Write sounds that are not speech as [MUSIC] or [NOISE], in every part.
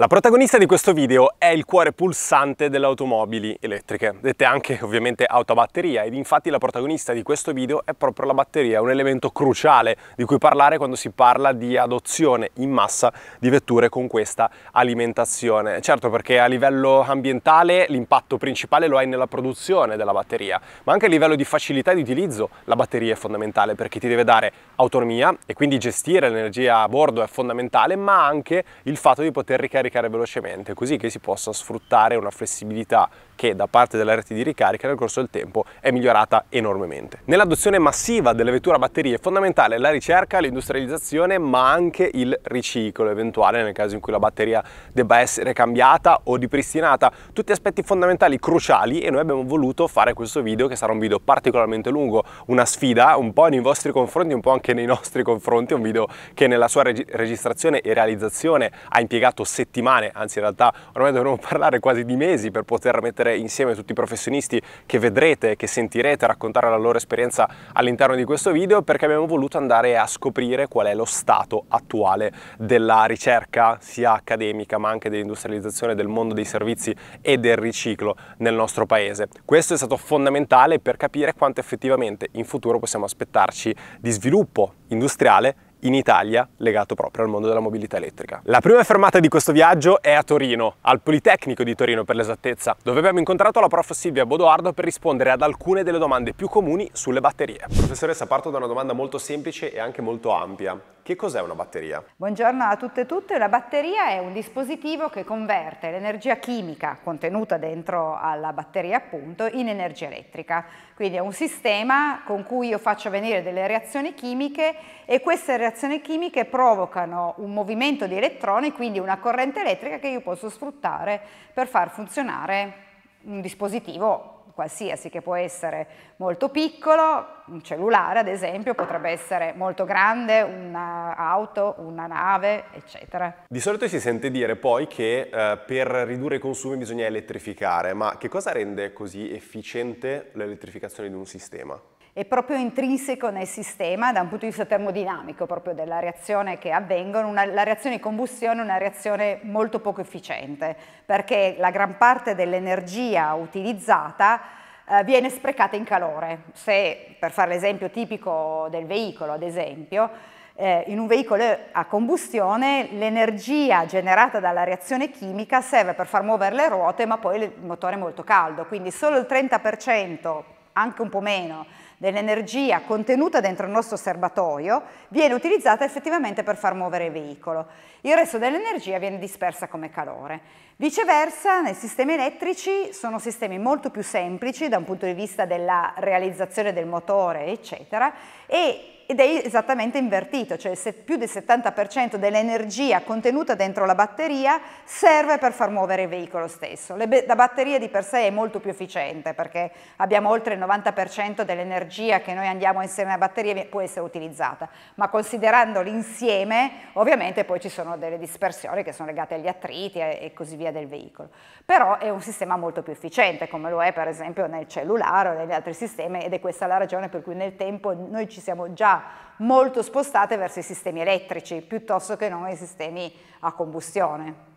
La protagonista di questo video è il cuore pulsante delle automobili elettriche, dette anche ovviamente auto a batteria ed infatti la protagonista di questo video è proprio la batteria, un elemento cruciale di cui parlare quando si parla di adozione in massa di vetture con questa alimentazione. Certo perché a livello ambientale l'impatto principale lo hai nella produzione della batteria, ma anche a livello di facilità di utilizzo la batteria è fondamentale perché ti deve dare autonomia e quindi gestire l'energia a bordo è fondamentale, ma anche il fatto di poter ricaricare caricare velocemente così che si possa sfruttare una flessibilità che da parte della rete di ricarica nel corso del tempo è migliorata enormemente. Nell'adozione massiva delle vetture a batterie è fondamentale la ricerca, l'industrializzazione ma anche il riciclo eventuale nel caso in cui la batteria debba essere cambiata o ripristinata, tutti aspetti fondamentali, cruciali e noi abbiamo voluto fare questo video che sarà un video particolarmente lungo, una sfida un po' nei vostri confronti, un po' anche nei nostri confronti, un video che nella sua reg registrazione e realizzazione ha impiegato settimane, anzi in realtà ormai dovremmo [LAUGHS] parlare quasi di mesi per poter mettere mettere insieme tutti i professionisti che vedrete, e che sentirete raccontare la loro esperienza all'interno di questo video perché abbiamo voluto andare a scoprire qual è lo stato attuale della ricerca sia accademica ma anche dell'industrializzazione del mondo dei servizi e del riciclo nel nostro paese. Questo è stato fondamentale per capire quanto effettivamente in futuro possiamo aspettarci di sviluppo industriale in Italia legato proprio al mondo della mobilità elettrica. La prima fermata di questo viaggio è a Torino, al Politecnico di Torino per l'esattezza, dove abbiamo incontrato la prof Silvia Bodoardo per rispondere ad alcune delle domande più comuni sulle batterie. Professoressa, parto da una domanda molto semplice e anche molto ampia. Che cos'è una batteria? Buongiorno a tutte e tutti. Una batteria è un dispositivo che converte l'energia chimica contenuta dentro alla batteria appunto in energia elettrica. Quindi è un sistema con cui io faccio venire delle reazioni chimiche e queste reazioni chimiche provocano un movimento di elettroni, quindi una corrente elettrica che io posso sfruttare per far funzionare un dispositivo qualsiasi che può essere molto piccolo, un cellulare ad esempio, potrebbe essere molto grande, un'auto, eh, una nave, eccetera. Di solito si sente dire poi che eh, per ridurre i consumi bisogna elettrificare, ma che cosa rende così efficiente l'elettrificazione di un sistema? è proprio intrinseco nel sistema da un punto di vista termodinamico, proprio della reazione che avvengono, una, la reazione di combustione è una reazione molto poco efficiente, perché la gran parte dell'energia utilizzata eh, viene sprecata in calore. Se, per fare l'esempio tipico del veicolo, ad esempio, eh, in un veicolo a combustione l'energia generata dalla reazione chimica serve per far muovere le ruote, ma poi il motore è molto caldo, quindi solo il 30%, anche un po' meno, dell'energia contenuta dentro il nostro serbatoio viene utilizzata effettivamente per far muovere il veicolo. Il resto dell'energia viene dispersa come calore. Viceversa, nei sistemi elettrici sono sistemi molto più semplici da un punto di vista della realizzazione del motore, eccetera, e ed è esattamente invertito, cioè se più del 70% dell'energia contenuta dentro la batteria serve per far muovere il veicolo stesso. La batteria di per sé è molto più efficiente perché abbiamo oltre il 90% dell'energia che noi andiamo insieme alla nella batteria può essere utilizzata, ma considerando l'insieme ovviamente poi ci sono delle dispersioni che sono legate agli attriti e così via del veicolo. Però è un sistema molto più efficiente come lo è per esempio nel cellulare o negli altri sistemi ed è questa la ragione per cui nel tempo noi ci siamo già molto spostate verso i sistemi elettrici piuttosto che non ai sistemi a combustione.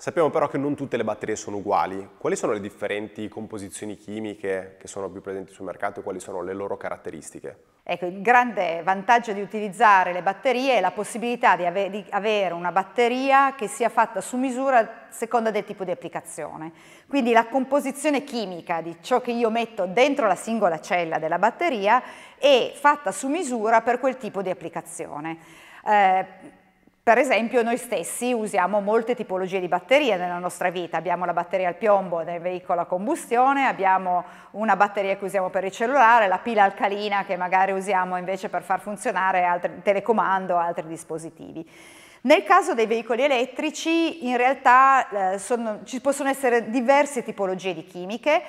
Sappiamo però che non tutte le batterie sono uguali. Quali sono le differenti composizioni chimiche che sono più presenti sul mercato e quali sono le loro caratteristiche? Ecco, il grande vantaggio di utilizzare le batterie è la possibilità di, ave di avere una batteria che sia fatta su misura a seconda del tipo di applicazione. Quindi la composizione chimica di ciò che io metto dentro la singola cella della batteria è fatta su misura per quel tipo di applicazione. Eh, per esempio noi stessi usiamo molte tipologie di batterie nella nostra vita, abbiamo la batteria al piombo nel veicolo a combustione, abbiamo una batteria che usiamo per il cellulare, la pila alcalina che magari usiamo invece per far funzionare altri, telecomando o altri dispositivi. Nel caso dei veicoli elettrici in realtà eh, sono, ci possono essere diverse tipologie di chimiche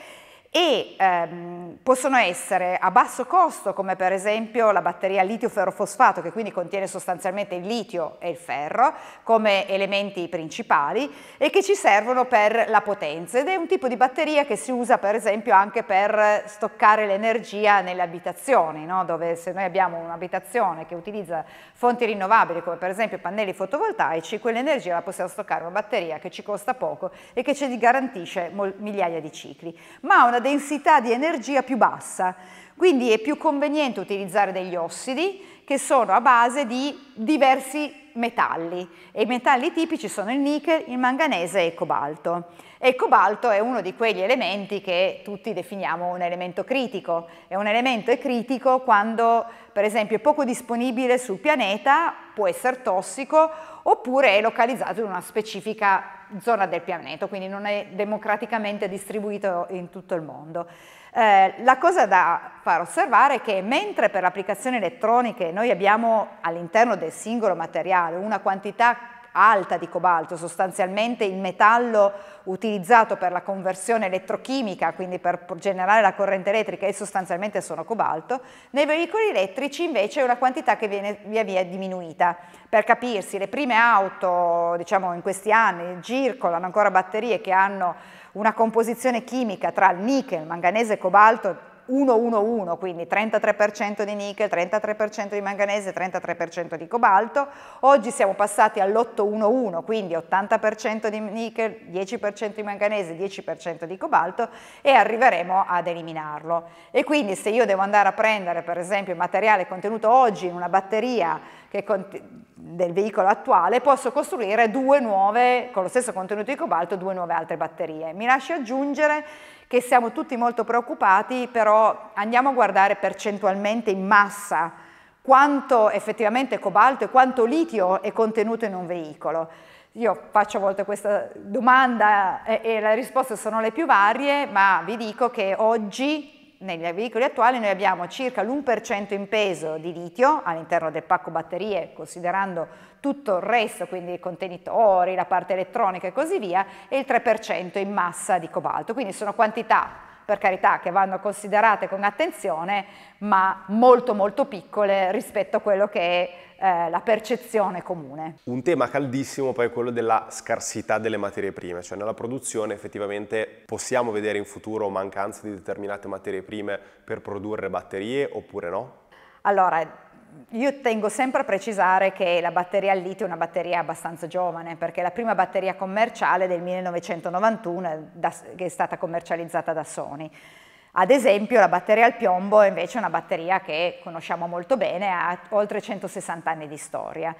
e ehm, possono essere a basso costo come per esempio la batteria litio-ferrofosfato che quindi contiene sostanzialmente il litio e il ferro come elementi principali e che ci servono per la potenza ed è un tipo di batteria che si usa per esempio anche per stoccare l'energia nelle abitazioni no? dove se noi abbiamo un'abitazione che utilizza fonti rinnovabili come per esempio pannelli fotovoltaici quell'energia la possiamo stoccare in una batteria che ci costa poco e che ci garantisce migliaia di cicli ma una densità di energia più bassa, quindi è più conveniente utilizzare degli ossidi che sono a base di diversi metalli e i metalli tipici sono il nickel, il manganese e il cobalto. E il cobalto è uno di quegli elementi che tutti definiamo un elemento critico. E un elemento è critico quando, per esempio, è poco disponibile sul pianeta, può essere tossico, oppure è localizzato in una specifica zona del pianeta, quindi non è democraticamente distribuito in tutto il mondo. Eh, la cosa da far osservare è che mentre per le applicazioni elettroniche noi abbiamo all'interno del singolo materiale una quantità alta di cobalto, sostanzialmente il metallo utilizzato per la conversione elettrochimica, quindi per generare la corrente elettrica è sostanzialmente sono cobalto, nei veicoli elettrici invece è una quantità che viene via via diminuita. Per capirsi, le prime auto, diciamo in questi anni, circolano ancora batterie che hanno una composizione chimica tra il nichel, manganese e cobalto 1-1-1, quindi 33% di nickel, 33% di manganese, 33% di cobalto. Oggi siamo passati all'8-1-1, quindi 80% di nickel, 10% di manganese, 10% di cobalto e arriveremo ad eliminarlo. E quindi se io devo andare a prendere per esempio il materiale contenuto oggi in una batteria del veicolo attuale, posso costruire due nuove, con lo stesso contenuto di cobalto, due nuove altre batterie. Mi lascio aggiungere che siamo tutti molto preoccupati, però andiamo a guardare percentualmente in massa quanto effettivamente cobalto e quanto litio è contenuto in un veicolo. Io faccio a volte questa domanda e, e le risposte sono le più varie, ma vi dico che oggi negli veicoli attuali noi abbiamo circa l'1% in peso di litio all'interno del pacco batterie, considerando tutto il resto, quindi i contenitori, la parte elettronica e così via, e il 3% in massa di cobalto. Quindi sono quantità, per carità, che vanno considerate con attenzione, ma molto molto piccole rispetto a quello che è eh, la percezione comune. Un tema caldissimo poi è quello della scarsità delle materie prime, cioè nella produzione effettivamente possiamo vedere in futuro mancanza di determinate materie prime per produrre batterie oppure no? Allora, io tengo sempre a precisare che la batteria al litio è una batteria abbastanza giovane, perché la prima batteria commerciale del 1991 che è stata commercializzata da Sony. Ad esempio la batteria al piombo è invece una batteria che conosciamo molto bene, ha oltre 160 anni di storia.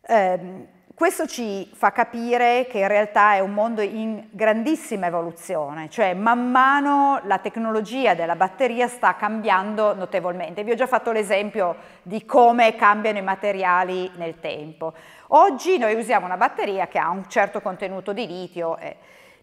Eh, questo ci fa capire che in realtà è un mondo in grandissima evoluzione, cioè man mano la tecnologia della batteria sta cambiando notevolmente. Vi ho già fatto l'esempio di come cambiano i materiali nel tempo. Oggi noi usiamo una batteria che ha un certo contenuto di litio. Eh,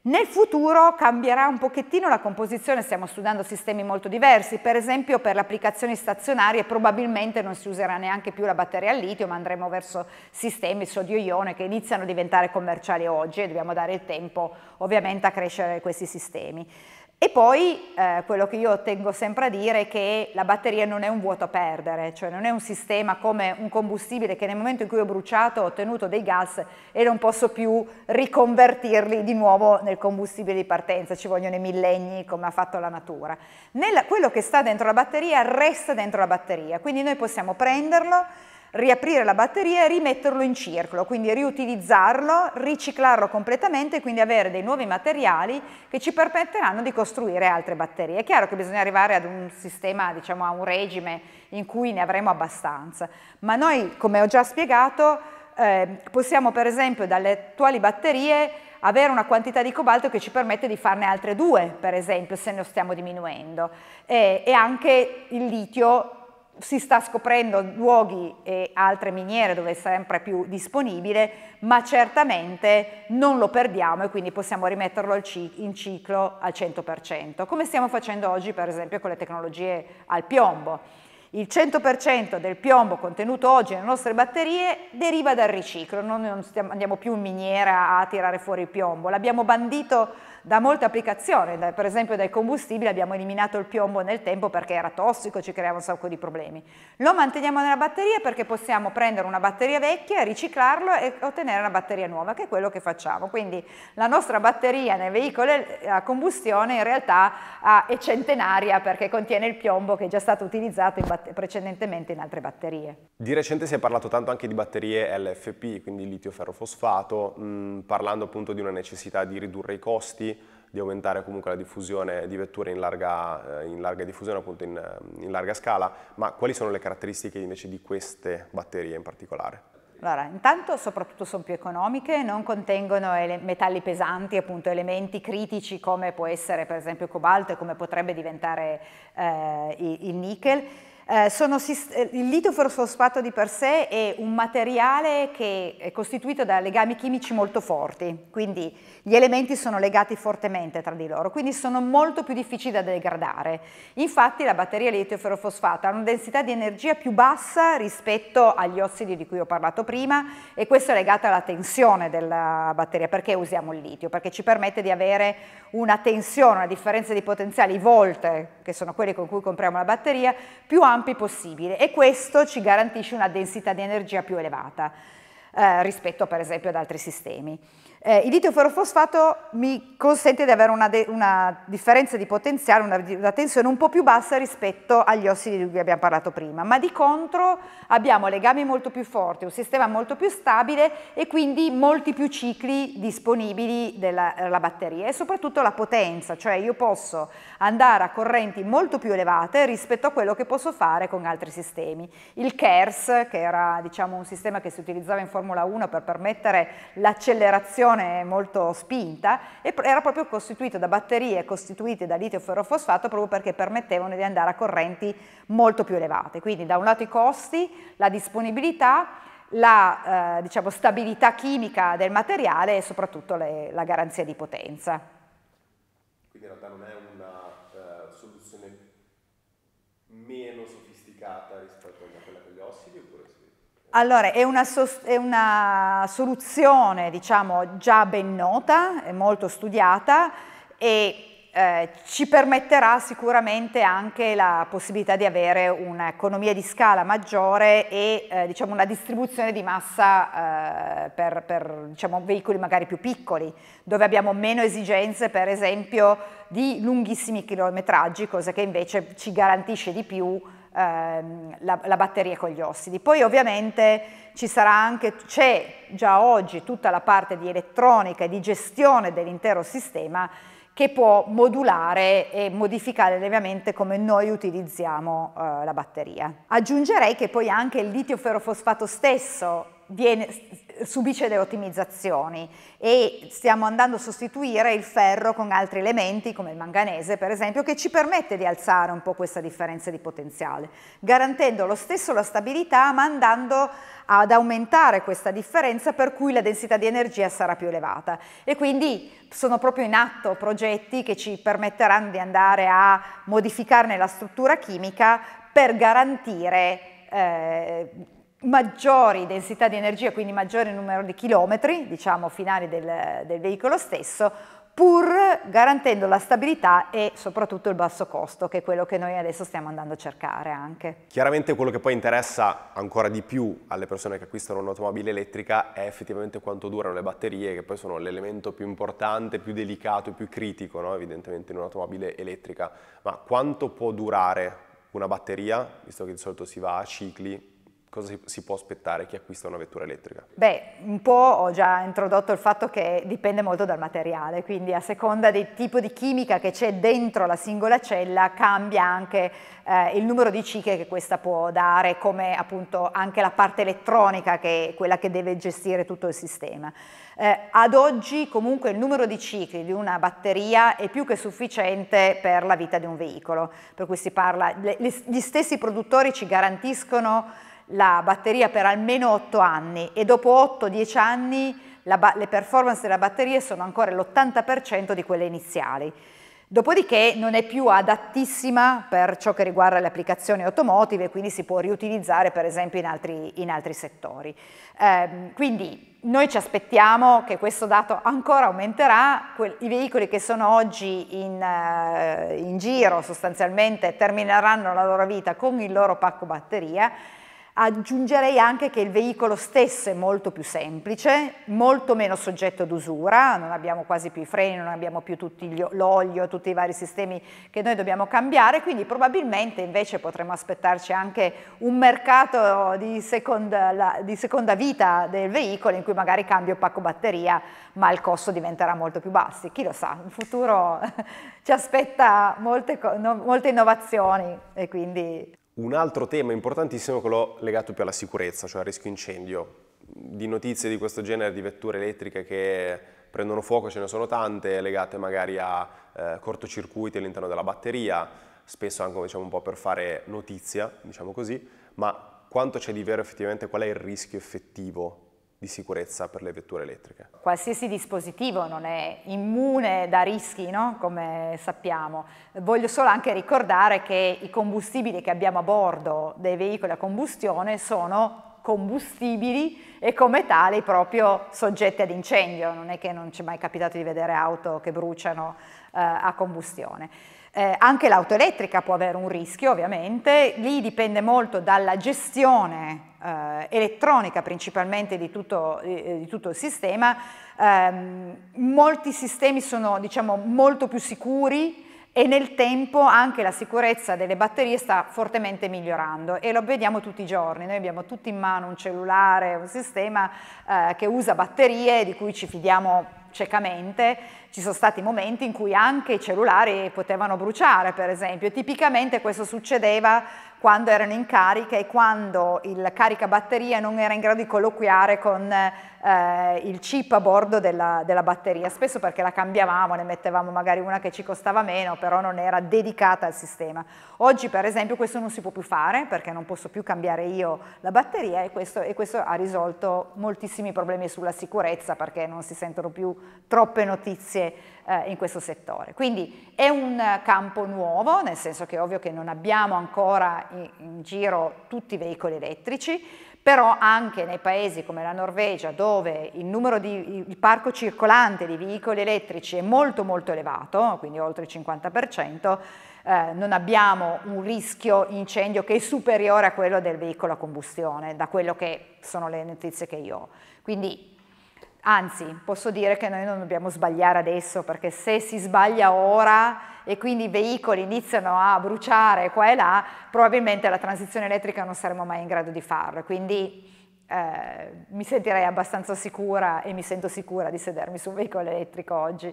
nel futuro cambierà un pochettino la composizione, stiamo studiando sistemi molto diversi, per esempio per le applicazioni stazionarie probabilmente non si userà neanche più la batteria al litio, ma andremo verso sistemi sodio-ione che iniziano a diventare commerciali oggi e dobbiamo dare il tempo ovviamente a crescere questi sistemi. E poi eh, quello che io tengo sempre a dire è che la batteria non è un vuoto a perdere, cioè non è un sistema come un combustibile che nel momento in cui ho bruciato ho ottenuto dei gas e non posso più riconvertirli di nuovo nel combustibile di partenza, ci vogliono i millenni come ha fatto la natura. Nella, quello che sta dentro la batteria resta dentro la batteria, quindi noi possiamo prenderlo riaprire la batteria e rimetterlo in circolo, quindi riutilizzarlo, riciclarlo completamente e quindi avere dei nuovi materiali che ci permetteranno di costruire altre batterie. È chiaro che bisogna arrivare ad un sistema, diciamo a un regime in cui ne avremo abbastanza, ma noi, come ho già spiegato, eh, possiamo per esempio dalle attuali batterie avere una quantità di cobalto che ci permette di farne altre due, per esempio, se ne stiamo diminuendo, e, e anche il litio si sta scoprendo luoghi e altre miniere dove è sempre più disponibile, ma certamente non lo perdiamo e quindi possiamo rimetterlo in ciclo al 100%, come stiamo facendo oggi per esempio con le tecnologie al piombo. Il 100% del piombo contenuto oggi nelle nostre batterie deriva dal riciclo, noi non andiamo più in miniera a tirare fuori il piombo, l'abbiamo bandito da molte applicazioni, per esempio dai combustibili abbiamo eliminato il piombo nel tempo perché era tossico, ci creava un sacco di problemi. Lo manteniamo nella batteria perché possiamo prendere una batteria vecchia, riciclarlo e ottenere una batteria nuova, che è quello che facciamo. Quindi la nostra batteria nel veicolo a combustione in realtà è centenaria perché contiene il piombo che è già stato utilizzato in precedentemente in altre batterie. Di recente si è parlato tanto anche di batterie LFP, quindi litio ferrofosfato, mh, mm, parlando appunto di una necessità di ridurre i costi di aumentare comunque la diffusione di vetture in larga, eh, in larga diffusione, appunto in, eh, in larga scala, ma quali sono le caratteristiche invece di queste batterie in particolare? Allora, intanto soprattutto sono più economiche, non contengono metalli pesanti, appunto elementi critici come può essere per esempio il cobalto e come potrebbe diventare eh, il, il nickel. Eh, sono, eh, il litofosfato di per sé è un materiale che è costituito da legami chimici molto forti, quindi gli elementi sono legati fortemente tra di loro, quindi sono molto più difficili da degradare. Infatti la batteria litio-ferrofosfato ha una densità di energia più bassa rispetto agli ossidi di cui ho parlato prima e questo è legato alla tensione della batteria. Perché usiamo il litio? Perché ci permette di avere una tensione, una differenza di potenziali volte, che sono quelli con cui compriamo la batteria, più ampia ampi possibile e questo ci garantisce una densità di energia più elevata eh, rispetto per esempio ad altri sistemi. Eh, il litio ferrofosfato mi consente di avere una, una differenza di potenziale, una, una, tensione un po' più bassa rispetto agli ossidi di cui abbiamo parlato prima, ma di contro abbiamo legami molto più forti, un sistema molto più stabile e quindi molti più cicli disponibili della, della batteria e soprattutto la potenza, cioè io posso andare a correnti molto più elevate rispetto a quello che posso fare con altri sistemi. Il KERS, che era diciamo, un sistema che si utilizzava in Formula 1 per permettere l'accelerazione reazione molto spinta e era proprio costituito da batterie costituite da litio ferrofosfato proprio perché permettevano di andare a correnti molto più elevate. Quindi da un lato i costi, la disponibilità, la eh, diciamo, stabilità chimica del materiale e soprattutto le, la garanzia di potenza. Quindi in realtà non è una uh, soluzione meno Allora, è una, è una soluzione diciamo, già ben nota, molto studiata e eh, ci permetterà sicuramente anche la possibilità di avere un'economia di scala maggiore e eh, diciamo, una distribuzione di massa eh, per, per diciamo, veicoli magari più piccoli, dove abbiamo meno esigenze per esempio di lunghissimi chilometraggi, cosa che invece ci garantisce di più ehm, la, la, batteria con gli ossidi. Poi ovviamente ci sarà anche, c'è già oggi tutta la parte di elettronica e di gestione dell'intero sistema che può modulare e modificare levemente come noi utilizziamo eh, la batteria. Aggiungerei che poi anche il litio ferrofosfato stesso viene, subisce delle ottimizzazioni e stiamo andando a sostituire il ferro con altri elementi come il manganese per esempio che ci permette di alzare un po' questa differenza di potenziale garantendo lo stesso la stabilità ma andando ad aumentare questa differenza per cui la densità di energia sarà più elevata e quindi sono proprio in atto progetti che ci permetteranno di andare a modificarne la struttura chimica per garantire eh, maggiori densità di energia, quindi maggiore numero di chilometri, diciamo finali del, del veicolo stesso, pur garantendo la stabilità e soprattutto il basso costo, che è quello che noi adesso stiamo andando a cercare anche. Chiaramente quello che poi interessa ancora di più alle persone che acquistano un'automobile elettrica è effettivamente quanto durano le batterie, che poi sono l'elemento più importante, più delicato e più critico, no? evidentemente in un'automobile elettrica. Ma quanto può durare una batteria, visto che di solito si va a cicli, cosa si, può aspettare chi acquista una vettura elettrica? Beh, un po' ho già introdotto il fatto che dipende molto dal materiale, quindi a seconda del tipo di chimica che c'è dentro la singola cella cambia anche eh, il numero di cicche che questa può dare, come appunto anche la parte elettronica che è quella che deve gestire tutto il sistema. Eh, ad oggi comunque il numero di cicli di una batteria è più che sufficiente per la vita di un veicolo, per cui si parla, le, gli stessi produttori ci garantiscono la batteria per almeno 8 anni e dopo 8-10 anni le performance della batteria sono ancora l'80% di quelle iniziali. Dopodiché non è più adattissima per ciò che riguarda le applicazioni automotive, quindi si può riutilizzare per esempio in altri, in altri settori. Eh, quindi noi ci aspettiamo che questo dato ancora aumenterà, que i veicoli che sono oggi in, eh, in giro sostanzialmente termineranno la loro vita con il loro pacco batteria Aggiungerei anche che il veicolo stesso è molto più semplice, molto meno soggetto ad usura, non abbiamo quasi più i freni, non abbiamo più l'olio, tutti i vari sistemi che noi dobbiamo cambiare, quindi probabilmente invece potremmo aspettarci anche un mercato di seconda, la, di seconda vita del veicolo in cui magari cambio pacco batteria ma il costo diventerà molto più basso. Chi lo sa, il futuro [LAUGHS] ci aspetta molte, no, molte innovazioni e quindi un altro tema importantissimo è quello legato più alla sicurezza, cioè al rischio incendio. Di notizie di questo genere di vetture elettriche che prendono fuoco ce ne sono tante, legate magari a eh, cortocircuiti all'interno della batteria, spesso anche diciamo, un po' per fare notizia, diciamo così, ma quanto c'è di vero effettivamente, qual è il rischio effettivo di sicurezza per le vetture elettriche. Qualsiasi dispositivo non è immune da rischi, no? come sappiamo. Voglio solo anche ricordare che i combustibili che abbiamo a bordo dei veicoli a combustione sono combustibili e come tali proprio soggetti ad incendio, non è che non ci è mai capitato di vedere auto che bruciano eh, a combustione. Eh, anche l'auto elettrica può avere un rischio ovviamente, lì dipende molto dalla gestione eh, elettronica principalmente di tutto, eh, di tutto il sistema. Ehm, molti sistemi sono diciamo, molto più sicuri e nel tempo anche la sicurezza delle batterie sta fortemente migliorando e lo vediamo tutti i giorni, noi abbiamo tutti in mano un cellulare, un sistema eh, che usa batterie di cui ci fidiamo ciecamente, ci sono stati momenti in cui anche i cellulari potevano bruciare, per esempio, e tipicamente questo succedeva quando erano in carica e quando il caricabatterie non era in grado di colloquiare con eh, eh, il chip a bordo della, della, batteria, spesso perché la cambiavamo, ne mettevamo magari una che ci costava meno, però non era dedicata al sistema. Oggi per esempio questo non si può più fare perché non posso più cambiare io la batteria e questo, e questo ha risolto moltissimi problemi sulla sicurezza perché non si sentono più troppe notizie eh, in questo settore. Quindi è un campo nuovo, nel senso che è ovvio che non abbiamo ancora in, in giro tutti i veicoli elettrici, però anche nei paesi come la Norvegia dove il, di, il parco circolante di veicoli elettrici è molto molto elevato, quindi oltre il 50%, eh, non abbiamo un rischio incendio che è superiore a quello del veicolo a combustione, da quello che sono le notizie che io ho. Quindi Anzi, posso dire che noi non dobbiamo sbagliare adesso, perché se si sbaglia ora e quindi i veicoli iniziano a bruciare qua e là, probabilmente la transizione elettrica non saremo mai in grado di farlo. Quindi eh, mi sentirei abbastanza sicura e mi sento sicura di sedermi su un veicolo elettrico oggi.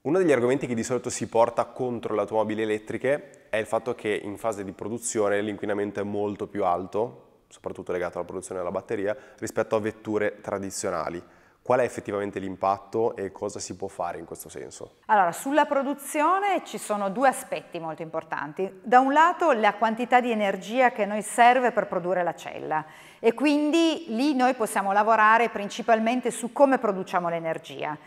Uno degli argomenti che di solito si porta contro le automobili elettriche è il fatto che in fase di produzione l'inquinamento è molto più alto soprattutto legato alla produzione della batteria, rispetto a vetture tradizionali. Qual è effettivamente l'impatto e cosa si può fare in questo senso? Allora, sulla produzione ci sono due aspetti molto importanti. Da un lato la quantità di energia che noi serve per produrre la cella e quindi lì noi possiamo lavorare principalmente su come produciamo l'energia.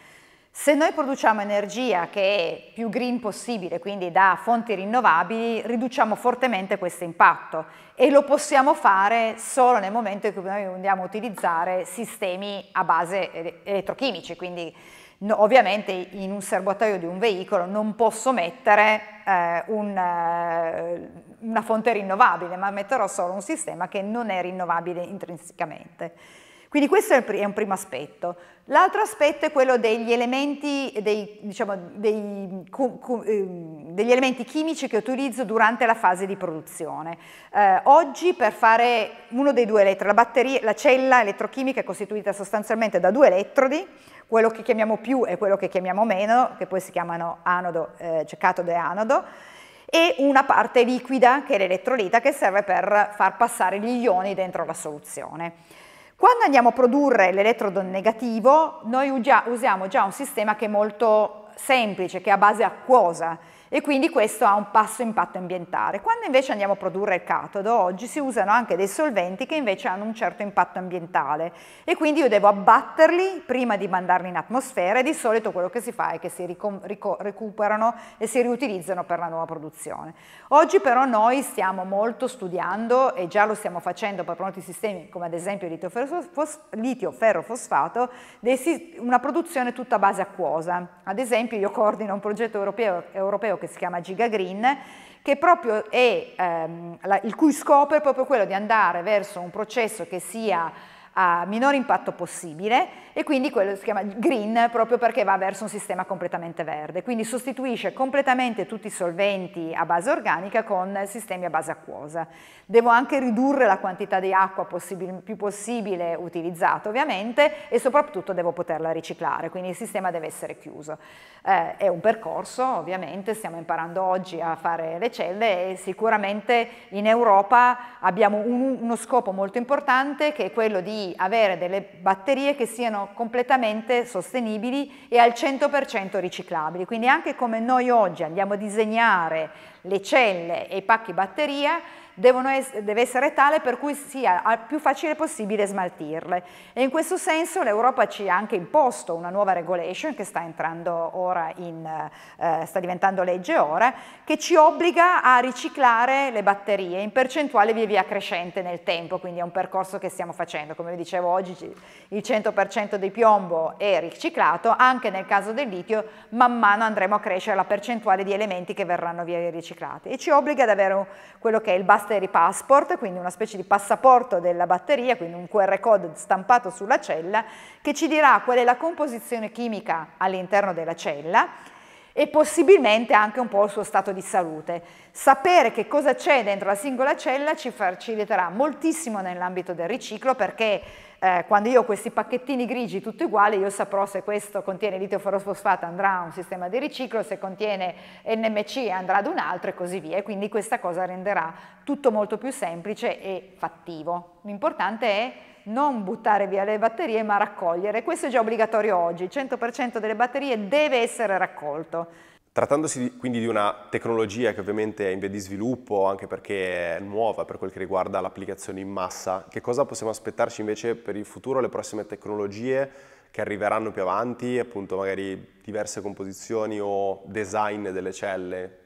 Se noi produciamo energia che è più green possibile, quindi da fonti rinnovabili, riduciamo fortemente questo impatto e lo possiamo fare solo nel momento in cui noi andiamo a utilizzare sistemi a base elettrochimici, quindi no, ovviamente in un serbatoio di un veicolo non posso mettere eh, un, eh, una fonte rinnovabile, ma metterò solo un sistema che non è rinnovabile intrinsecamente. Quindi questo è un primo aspetto. L'altro aspetto è quello degli elementi, dei, diciamo, dei, cu, cu, eh, degli elementi, chimici che utilizzo durante la fase di produzione. Eh, oggi per fare uno dei due elettrodi, la, batteria, la cella elettrochimica è costituita sostanzialmente da due elettrodi, quello che chiamiamo più e quello che chiamiamo meno, che poi si chiamano anodo, eh, cioè catodo e anodo, e una parte liquida che è l'elettrolita che serve per far passare gli ioni dentro la soluzione. Quando andiamo a produrre l'elettrodo negativo, noi usiamo già un sistema che è molto semplice, che è a base acquosa, e quindi questo ha un basso impatto ambientale. Quando invece andiamo a produrre il catodo, oggi si usano anche dei solventi che invece hanno un certo impatto ambientale e quindi io devo abbatterli prima di mandarli in atmosfera e di solito quello che si fa è che si recuperano e si riutilizzano per la nuova produzione. Oggi però noi stiamo molto studiando e già lo stiamo facendo per molti sistemi come ad esempio litio ferro fosfato, una produzione tutta a base acquosa. Ad esempio io coordino un progetto europeo, europeo che si chiama Giga Green, che proprio è, ehm, la, il cui scopo è proprio quello di andare verso un processo che sia a minor impatto possibile e quindi quello si chiama green proprio perché va verso un sistema completamente verde, quindi sostituisce completamente tutti i solventi a base organica con sistemi a base acquosa. Devo anche ridurre la quantità di acqua possibile, più possibile utilizzata ovviamente e soprattutto devo poterla riciclare, quindi il sistema deve essere chiuso. Eh, è un percorso ovviamente, stiamo imparando oggi a fare le celle e sicuramente in Europa abbiamo un, uno scopo molto importante che è quello di avere delle batterie che siano completamente sostenibili e al 100% riciclabili. Quindi anche come noi oggi andiamo a disegnare le celle e i pacchi batteria, es deve essere tale per cui sia più facile possibile smaltirle. E in questo senso l'Europa ci ha anche imposto una nuova regulation che sta, in, eh, sta diventando legge ora, che ci obbliga a riciclare le batterie in percentuale via via crescente nel tempo, quindi è un percorso che stiamo facendo. Come vi dicevo oggi il 100% di piombo è riciclato, anche nel caso del litio man mano andremo a crescere la percentuale di elementi che verranno via riciclati e ci obbliga ad avere quello che è il basta battery passport, quindi una specie di passaporto della batteria, quindi un QR code stampato sulla cella che ci dirà qual è la composizione chimica all'interno della cella e possibilmente anche un po' il suo stato di salute. Sapere che cosa c'è dentro la singola cella ci faciliterà moltissimo nell'ambito del riciclo perché eh, quando io ho questi pacchettini grigi tutti uguali, io saprò se questo contiene litio fosfato andrà a un sistema di riciclo, se contiene NMC andrà ad un altro e così via. E quindi questa cosa renderà tutto molto più semplice e fattivo. L'importante è non buttare via le batterie ma raccogliere. Questo è già obbligatorio oggi, il 100% delle batterie deve essere raccolto. Trattandosi di, quindi di una tecnologia che ovviamente è in via di sviluppo, anche perché è nuova per quel che riguarda l'applicazione in massa, che cosa possiamo aspettarci invece per il futuro, le prossime tecnologie che arriveranno più avanti, appunto magari diverse composizioni o design delle celle?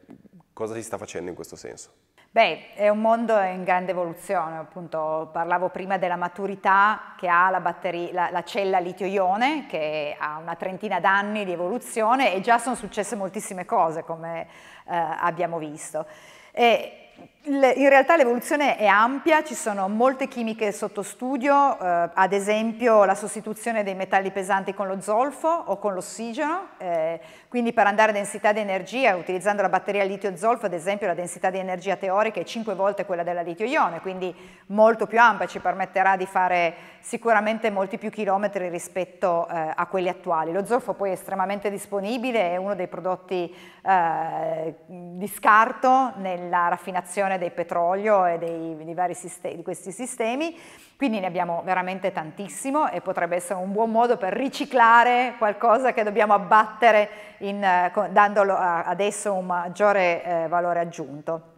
Cosa si sta facendo in questo senso? Beh, è un mondo in grande evoluzione, appunto parlavo prima della maturità che ha la, batteria, la, la cella litio-ione che ha una trentina d'anni di evoluzione e già sono successe moltissime cose come eh, abbiamo visto. E in realtà l'evoluzione è ampia, ci sono molte chimiche sotto studio, eh, ad esempio la sostituzione dei metalli pesanti con lo zolfo o con l'ossigeno, eh, quindi per andare a densità di energia, utilizzando la batteria litio-zolfo, ad esempio la densità di energia teorica è 5 volte quella della litio-ione, quindi molto più ampia, ci permetterà di fare sicuramente molti più chilometri rispetto eh, a quelli attuali. Lo zolfo poi è estremamente disponibile, è uno dei prodotti eh, di scarto nella raffinazione gestione del petrolio e dei, di, vari sistemi, di questi sistemi, quindi ne abbiamo veramente tantissimo e potrebbe essere un buon modo per riciclare qualcosa che dobbiamo abbattere in, eh, dandolo adesso un maggiore eh, valore aggiunto.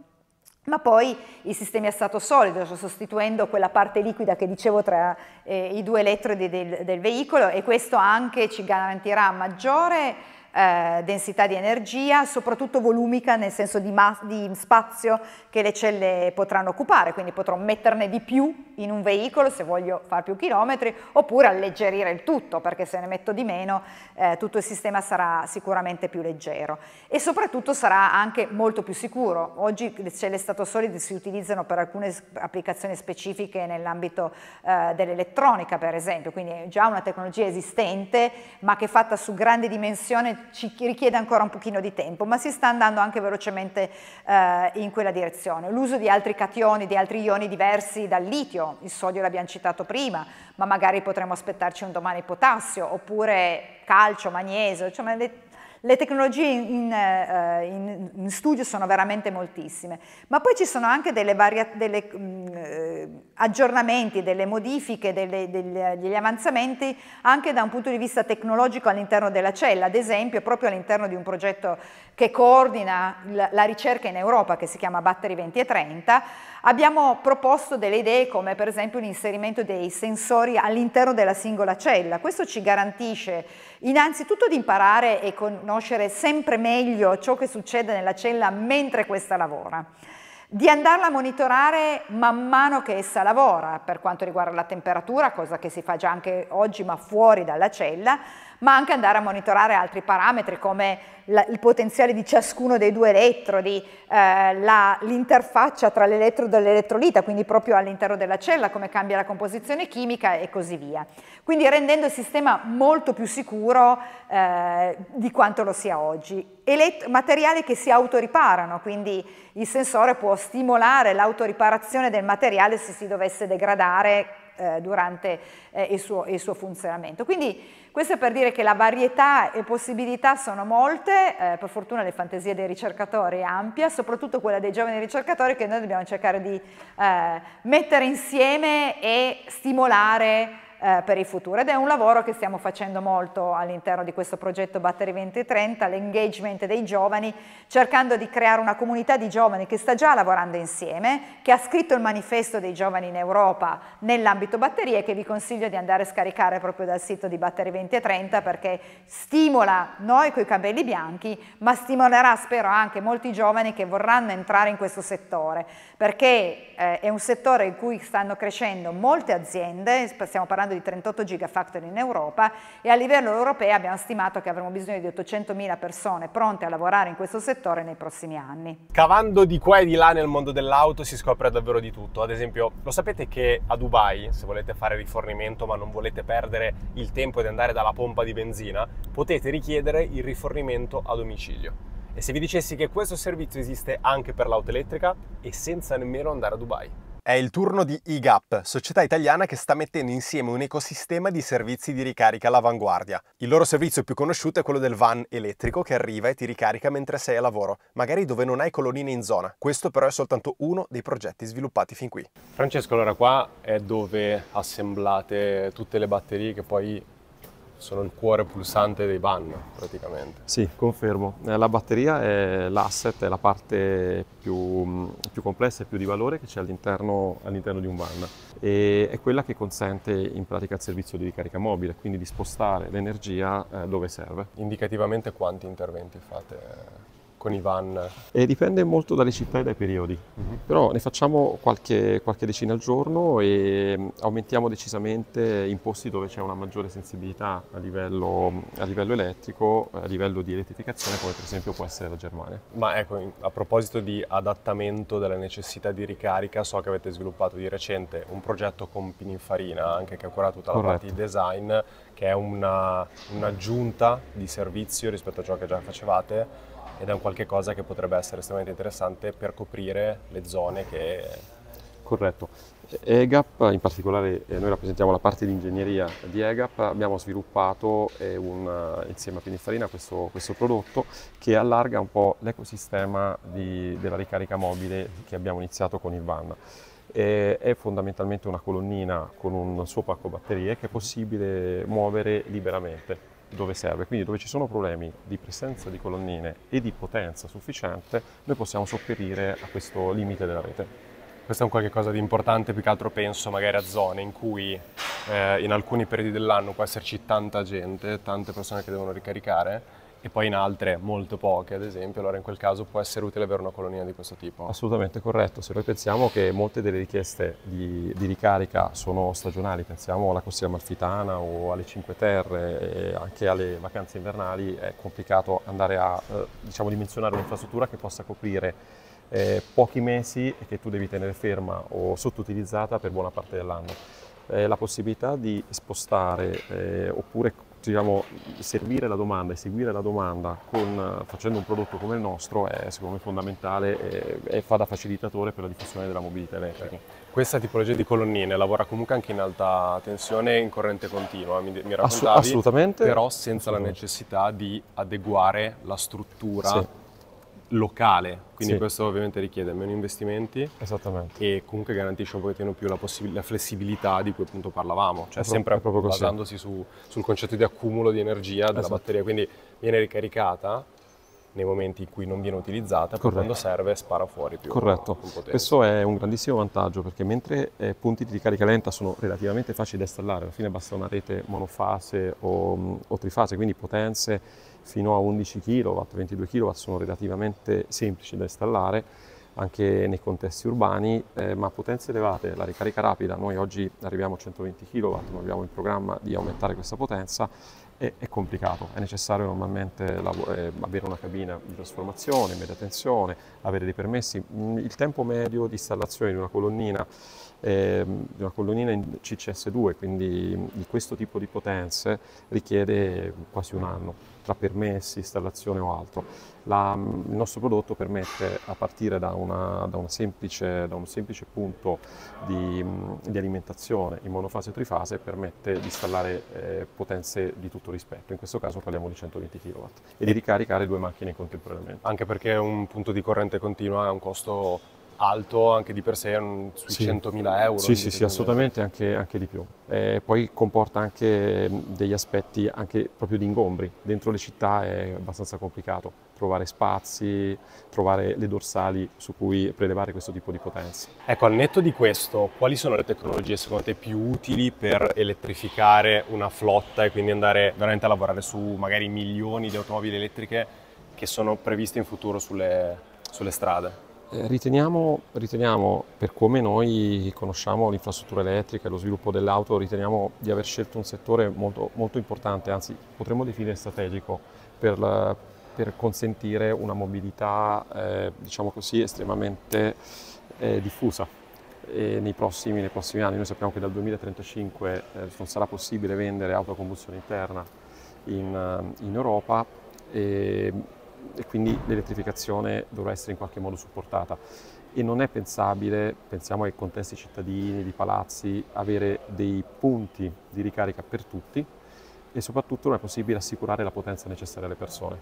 Ma poi i sistemi a stato solido, cioè sostituendo quella parte liquida che dicevo tra eh, i due elettrodi del, del veicolo e questo anche ci garantirà maggiore eh, densità di energia, soprattutto volumica nel senso di, di spazio che le celle potranno occupare, quindi potrò metterne di più in un veicolo se voglio fare più chilometri oppure alleggerire il tutto perché se ne metto di meno eh, tutto il sistema sarà sicuramente più leggero e soprattutto sarà anche molto più sicuro. Oggi le celle statosolide si utilizzano per alcune applicazioni specifiche nell'ambito eh, dell'elettronica per esempio, quindi è già una tecnologia esistente ma che è fatta su grandi dimensioni ci richiede ancora un pochino di tempo, ma si sta andando anche velocemente eh, in quella direzione. L'uso di altri cationi, di altri ioni diversi dal litio, il sodio l'abbiamo citato prima, ma magari potremmo aspettarci un domani potassio, oppure calcio, magnesio, cioè le tecnologie in, eh, in, in studio sono veramente moltissime, ma poi ci sono anche delle, varia, delle mh, mm, eh, aggiornamenti, delle modifiche, delle, delle, eh, degli avanzamenti anche da un punto di vista tecnologico all'interno della cella, ad esempio proprio all'interno di un progetto che coordina la, la ricerca in Europa che si chiama Battery 20 e 30, abbiamo proposto delle idee come per esempio l'inserimento dei sensori all'interno della singola cella, questo ci garantisce Innanzitutto di imparare e conoscere sempre meglio ciò che succede nella cella mentre questa lavora di andarla a monitorare man mano che essa lavora, per quanto riguarda la temperatura, cosa che si fa già anche oggi ma fuori dalla cella, ma anche andare a monitorare altri parametri come la, il potenziale di ciascuno dei due elettrodi, eh, l'interfaccia tra l'elettrodo e l'elettrolita, quindi proprio all'interno della cella, come cambia la composizione chimica e così via. Quindi rendendo il sistema molto più sicuro eh, di quanto lo sia oggi. Elett materiali che si autoriparano, quindi il sensore può stimolare l'autoriparazione del materiale se si dovesse degradare eh, durante eh, il, suo, il, suo, funzionamento. Quindi questo è per dire che la varietà e possibilità sono molte, eh, per fortuna le fantasie dei ricercatori è ampia, soprattutto quella dei giovani ricercatori che noi dobbiamo cercare di eh, mettere insieme e stimolare eh, per il futuro ed è un lavoro che stiamo facendo molto all'interno di questo progetto Battery 2030, l'engagement dei giovani, cercando di creare una comunità di giovani che sta già lavorando insieme, che ha scritto il manifesto dei giovani in Europa nell'ambito batterie che vi consiglio di andare a scaricare proprio dal sito di Battery 2030 perché stimola noi coi capelli bianchi, ma stimolerà spero anche molti giovani che vorranno entrare in questo settore, perché eh, è un settore in cui stanno crescendo molte aziende, stiamo parlando di 38 gigafactory in Europa e a livello europeo abbiamo stimato che avremo bisogno di 800.000 persone pronte a lavorare in questo settore nei prossimi anni. Cavando di qua e di là nel mondo dell'auto si scopre davvero di tutto, ad esempio lo sapete che a Dubai se volete fare rifornimento ma non volete perdere il tempo di andare dalla pompa di benzina potete richiedere il rifornimento a domicilio. E se vi dicessi che questo servizio esiste anche per l'auto elettrica e senza nemmeno andare a Dubai? È il turno di IGAP, società italiana che sta mettendo insieme un ecosistema di servizi di ricarica all'avanguardia. Il loro servizio più conosciuto è quello del van elettrico che arriva e ti ricarica mentre sei a lavoro, magari dove non hai colonnine in zona. Questo però è soltanto uno dei progetti sviluppati fin qui. Francesco, allora qua è dove assemblate tutte le batterie che poi sono il cuore pulsante dei van praticamente. Sì, confermo. Eh, la batteria è l'asset, è la parte più, mm, più complessa e più di valore che c'è all'interno, all'interno, di un van e è quella che consente in pratica il servizio di ricarica mobile, quindi di spostare l'energia eh, dove serve. Indicativamente quanti interventi fate? con i van? E dipende molto dalle città e dai periodi, mm-hmm. però ne facciamo qualche, qualche, decina al giorno e mm, aumentiamo decisamente in posti dove c'è una maggiore sensibilità a livello, a livello elettrico, a livello di elettrificazione, come per esempio può essere la Germania. Ma ecco, a proposito di adattamento della necessità di ricarica, so che avete sviluppato di recente un progetto con Pininfarina, anche che ha curato tutta la parte di design, che è una, un'aggiunta di servizio rispetto a ciò che già facevate ed è un qualche cosa che potrebbe essere estremamente interessante per coprire le zone che... Corretto. EGAP, in particolare eh, noi rappresentiamo la parte di ingegneria di EGAP, abbiamo sviluppato eh, un, eh, insieme a Pininfarina questo, questo, prodotto che allarga un po' l'ecosistema di, della ricarica mobile che abbiamo iniziato con il VAN è fondamentalmente una colonnina con un suo pacco batterie che è possibile muovere liberamente dove serve, quindi dove ci sono problemi di presenza di colonnine e di potenza sufficiente, noi possiamo sopperire a questo limite della rete. Questo è un qualche cosa di importante, più che altro penso magari a zone in cui eh, in alcuni periodi dell'anno può esserci tanta gente, tante persone che devono ricaricare e poi in altre molto poche, ad esempio, allora in quel caso può essere utile avere una colonia di questo tipo. Assolutamente corretto, se noi pensiamo che molte delle richieste di, di ricarica sono stagionali, pensiamo alla costiera malfitana o alle Cinque Terre, anche alle vacanze invernali, è complicato andare a eh, diciamo, dimensionare un'infrastruttura che possa coprire eh, pochi mesi e che tu devi tenere ferma o sottoutilizzata per buona parte dell'anno. Eh, la possibilità di spostare eh, oppure diciamo, servire la domanda e seguire la domanda con, facendo un prodotto come il nostro è secondo me fondamentale e, e fa da facilitatore per la diffusione della mobilità elettrica. Questa tipologia di colonnine lavora comunque anche in alta tensione e in corrente continua, mi, mi raccontavi, Assu- assolutamente. però senza assolutamente. la necessità di adeguare la struttura sì locale, quindi sì. questo ovviamente richiede meno investimenti e comunque garantisce un pochettino più la, possib- la flessibilità di cui appunto parlavamo, cioè è sempre proprio, proprio basandosi su, sul concetto di accumulo di energia della esatto. batteria, quindi viene ricaricata nei momenti in cui non viene utilizzata, poi quando serve spara fuori più. Corretto. Più Questo è un grandissimo vantaggio perché mentre eh, punti di ricarica lenta sono relativamente facili da installare, alla fine basta una rete monofase o, mm, o trifase, quindi potenze fino a 11 kW, 22 kW sono relativamente semplici da installare anche nei contesti urbani, eh, ma potenze elevate, la ricarica rapida, noi oggi arriviamo a 120 kW, ma abbiamo in programma di aumentare questa potenza è, è complicato, è necessario normalmente eh, avere una cabina di trasformazione, media tensione, avere dei permessi. Mm, il tempo medio di installazione di una colonnina, eh, di una colonnina in CCS2, quindi mm, di questo tipo di potenze, richiede quasi un anno tra permessi, installazione o altro. La, il nostro prodotto permette, a partire da, una, da, una semplice, da un semplice punto di, di, alimentazione in monofase o trifase, permette di installare eh, potenze di tutto rispetto. In questo caso parliamo di 120 kW e di ricaricare due macchine contemporaneamente. Anche perché un punto di corrente continua ha un costo alto anche di per sé, sui sì. 100.000 euro. Sì, sì, sì, assolutamente, anche, anche di più. Eh, poi comporta anche degli aspetti anche proprio di ingombri. Dentro le città è abbastanza complicato trovare spazi, trovare le dorsali su cui prelevare questo tipo di potenza. Ecco, al netto di questo, quali sono le tecnologie secondo te più utili per elettrificare una flotta e quindi andare veramente a lavorare su magari milioni di automobili elettriche che sono previste in futuro sulle, sulle strade? Eh, riteniamo, riteniamo, per come noi conosciamo l'infrastruttura elettrica e lo sviluppo dell'auto, riteniamo di aver scelto un settore molto, molto importante, anzi potremmo definire strategico, per, la, per consentire una mobilità, eh, diciamo così, estremamente eh, diffusa. Nei prossimi, nei, prossimi, anni noi sappiamo che dal 2035 eh, non sarà possibile vendere auto a combustione interna in, eh, in Europa e quindi l'elettrificazione dovrà essere in qualche modo supportata e non è pensabile, pensiamo ai contesti cittadini, di palazzi, avere dei punti di ricarica per tutti e soprattutto non è possibile assicurare la potenza necessaria alle persone.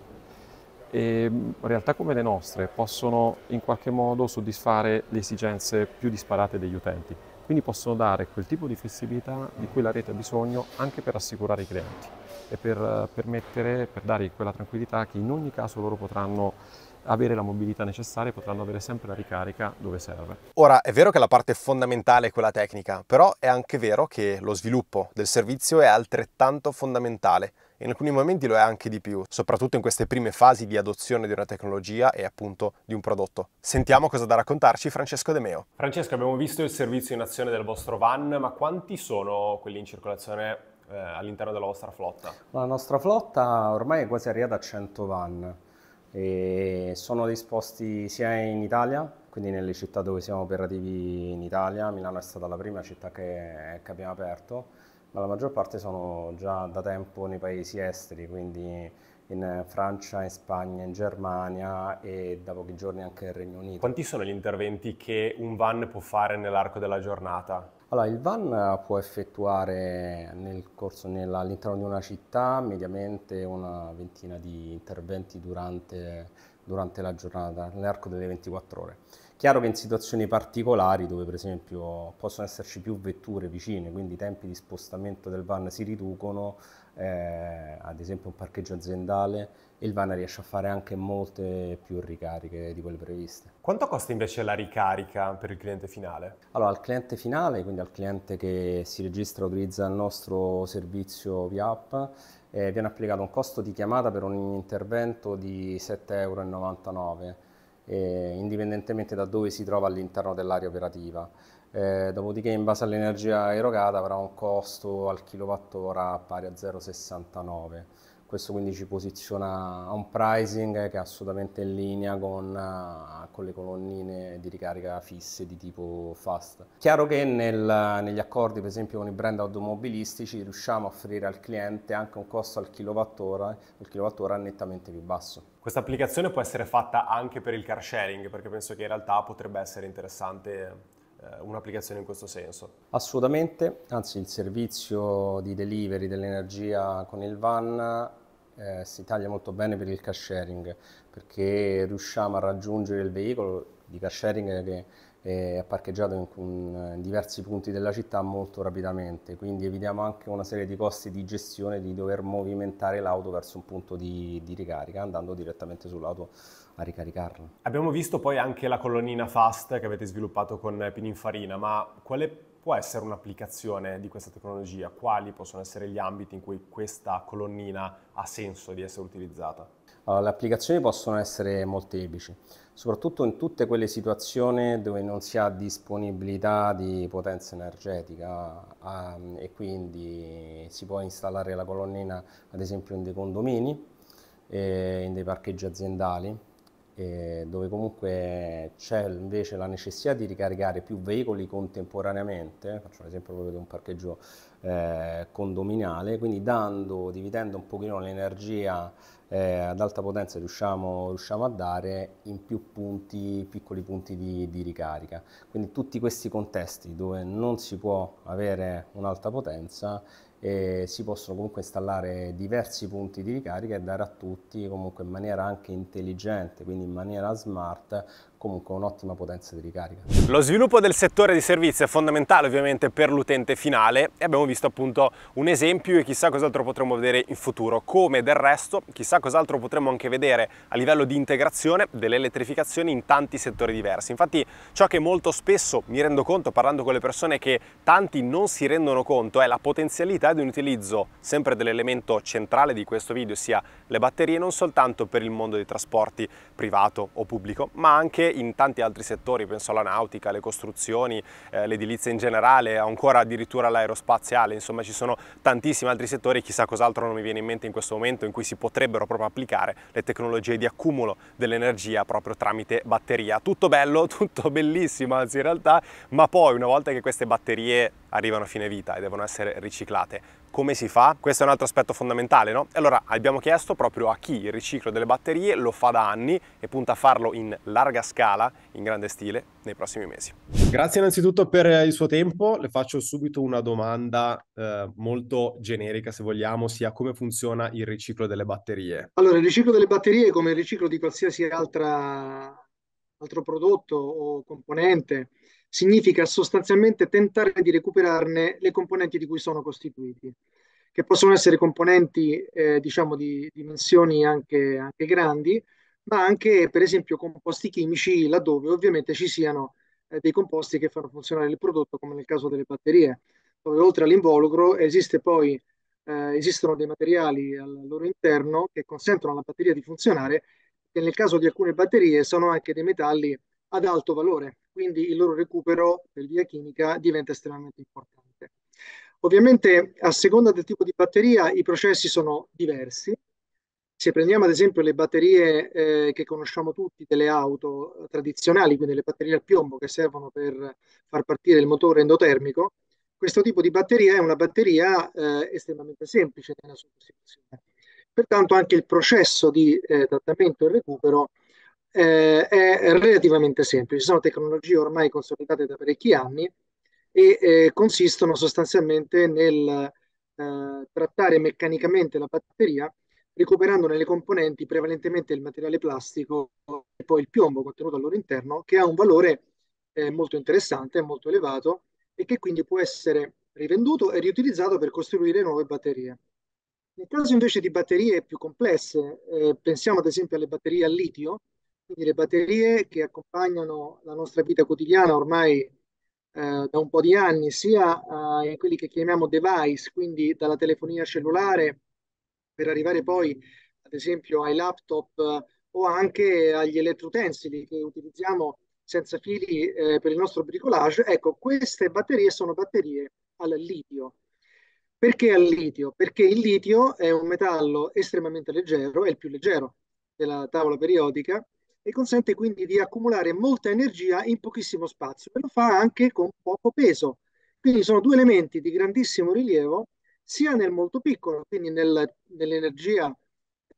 E ehm, realtà come le nostre possono in qualche modo soddisfare le esigenze più disparate degli utenti quindi possono dare quel tipo di flessibilità di cui la rete ha bisogno anche per assicurare i clienti e per eh, permettere, per dare quella tranquillità che in ogni caso loro potranno avere la mobilità necessaria e potranno avere sempre la ricarica dove serve. Ora, è vero che la parte fondamentale è quella tecnica, però è anche vero che lo sviluppo del servizio è altrettanto fondamentale e in alcuni momenti lo è anche di più, soprattutto in queste prime fasi di adozione di una tecnologia e appunto di un prodotto. Sentiamo cosa da raccontarci Francesco De Meo. Francesco, abbiamo visto il servizio in azione del vostro van, ma quanti sono quelli in circolazione eh, all'interno della vostra flotta? La nostra flotta ormai è quasi arrivata a 100 van e sono disposti sia in Italia, quindi nelle città dove siamo operativi in Italia, Milano è stata la prima città che, che abbiamo aperto, ma la maggior parte sono già da tempo nei paesi esteri, quindi in Francia, in Spagna, in Germania e da pochi giorni anche nel Regno Unito. Quanti sono gli interventi che un van può fare nell'arco della giornata? Allora, il van può effettuare nel corso, nella, all'interno di una città mediamente una ventina di interventi durante, durante la giornata, nell'arco delle 24 ore chiaro che in situazioni particolari dove per esempio possono esserci più vetture vicine, quindi i tempi di spostamento del van si riducono, eh, ad esempio un parcheggio aziendale, il van riesce a fare anche molte più ricariche di quelle previste. Quanto costa invece la ricarica per il cliente finale? Allora, al cliente finale, quindi al cliente che si registra e utilizza il nostro servizio via app, eh, viene applicato un costo di chiamata per ogni intervento di 7,99 euro eh, indipendentemente da dove si trova all'interno dell'area operativa. Eh, dopodiché in base all'energia erogata avrà un costo al kilowattora pari a 0,69. Questo quindi ci posiziona a un pricing che è assolutamente in linea con, eh, con le colonnine di ricarica fisse di tipo fast. Chiaro che nel, negli accordi per esempio con i brand automobilistici riusciamo a offrire al cliente anche un costo al kilowattora, il kilowattora nettamente più basso. Questa applicazione può essere fatta anche per il car sharing perché penso che in realtà potrebbe essere interessante eh, un'applicazione in questo senso? Assolutamente, anzi il servizio di delivery dell'energia con il van eh, si taglia molto bene per il car sharing perché riusciamo a raggiungere il veicolo di car sharing che è parcheggiato in, in, diversi punti della città molto rapidamente, quindi evitiamo anche una serie di costi di gestione di dover movimentare l'auto verso un punto di, di ricarica andando direttamente sull'auto a ricaricarla. Abbiamo visto poi anche la colonnina fast che avete sviluppato con Pininfarina, ma quale può essere un'applicazione di questa tecnologia? Quali possono essere gli ambiti in cui questa colonnina ha senso di essere utilizzata? Allora, le applicazioni possono essere molteplici, soprattutto in tutte quelle situazioni dove non si ha disponibilità di potenza energetica a, ehm, e quindi si può installare la colonnina ad esempio in dei condomini, eh, in dei parcheggi aziendali eh, dove comunque c'è invece la necessità di ricaricare più veicoli contemporaneamente, faccio un esempio proprio di un parcheggio eh, condominiale, quindi dando, dividendo un pochino l'energia eh, ad alta potenza riusciamo, riusciamo, a dare in più punti, piccoli punti di, di ricarica. Quindi tutti questi contesti dove non si può avere un'alta potenza e si possono comunque installare diversi punti di ricarica e dare a tutti comunque in maniera anche intelligente, quindi in maniera smart, comunque un'ottima potenza di ricarica. Lo sviluppo del settore di servizi è fondamentale ovviamente per l'utente finale e abbiamo visto appunto un esempio e chissà cos'altro potremo vedere in futuro, come del resto chissà cos'altro potremo anche vedere a livello di integrazione dell'elettrificazione in tanti settori diversi. Infatti ciò che molto spesso mi rendo conto parlando con le persone che tanti non si rendono conto è la potenzialità di un utilizzo sempre dell'elemento centrale di questo video, ossia le batterie non soltanto per il mondo dei trasporti privato o pubblico, ma anche in tanti altri settori, penso alla nautica, alle costruzioni, eh, l'edilizia in generale, ancora addirittura l'aerospaziale, insomma ci sono tantissimi altri settori, chissà cos'altro non mi viene in mente in questo momento in cui si potrebbero proprio applicare le tecnologie di accumulo dell'energia proprio tramite batteria. Tutto bello, [LAUGHS] tutto bellissimo anzi in realtà, ma poi una volta che queste batterie arrivano a fine vita e devono essere riciclate, come si fa? Questo è un altro aspetto fondamentale, no? Allora abbiamo chiesto proprio a chi il riciclo delle batterie lo fa da anni e punta a farlo in larga scala, in grande stile, nei prossimi mesi. Grazie innanzitutto per il suo tempo, le faccio subito una domanda eh, molto generica se vogliamo, sia come funziona il riciclo delle batterie. Allora il riciclo delle batterie come il riciclo di qualsiasi altra, altro prodotto o componente significa sostanzialmente tentare di recuperarne le componenti di cui sono costituiti, che possono essere componenti eh, diciamo di dimensioni anche, anche, grandi, ma anche per esempio composti chimici laddove ovviamente ci siano eh, dei composti che fanno funzionare il prodotto come nel caso delle batterie, dove oltre all'involucro esiste poi eh, esistono dei materiali al loro interno che consentono alla batteria di funzionare, che nel caso di alcune batterie sono anche dei metalli ad alto valore, quindi il loro recupero per via chimica diventa estremamente importante. Ovviamente a seconda del tipo di batteria i processi sono diversi. Se prendiamo ad esempio le batterie eh, che conosciamo tutti delle auto tradizionali, quindi le batterie al piombo che servono per far partire il motore endotermico, questo tipo di batteria è una batteria eh, estremamente semplice nella sua Pertanto anche il processo di eh, trattamento e recupero eh, è relativamente semplice. Sono tecnologie ormai consolidate da parecchi anni e eh, consistono sostanzialmente nel eh, trattare meccanicamente la batteria recuperando nelle componenti prevalentemente il materiale plastico e poi il piombo contenuto al loro interno che ha un valore eh, molto interessante, molto elevato e che quindi può essere rivenduto e riutilizzato per costruire nuove batterie. Nel caso invece di batterie più complesse, eh, pensiamo ad esempio alle batterie a litio, quindi le batterie che accompagnano la nostra vita quotidiana ormai eh, da un po' di anni, sia eh, in quelli che chiamiamo device, quindi dalla telefonia cellulare per arrivare poi ad esempio ai laptop eh, o anche agli elettroutensili che utilizziamo senza fili eh, per il nostro bricolage, ecco, queste batterie sono batterie al litio. Perché al litio? Perché il litio è un metallo estremamente leggero, è il più leggero della tavola periodica, e consente quindi di accumulare molta energia in pochissimo spazio e lo fa anche con poco peso. Quindi sono due elementi di grandissimo rilievo sia nel molto piccolo, quindi nel, nell'energia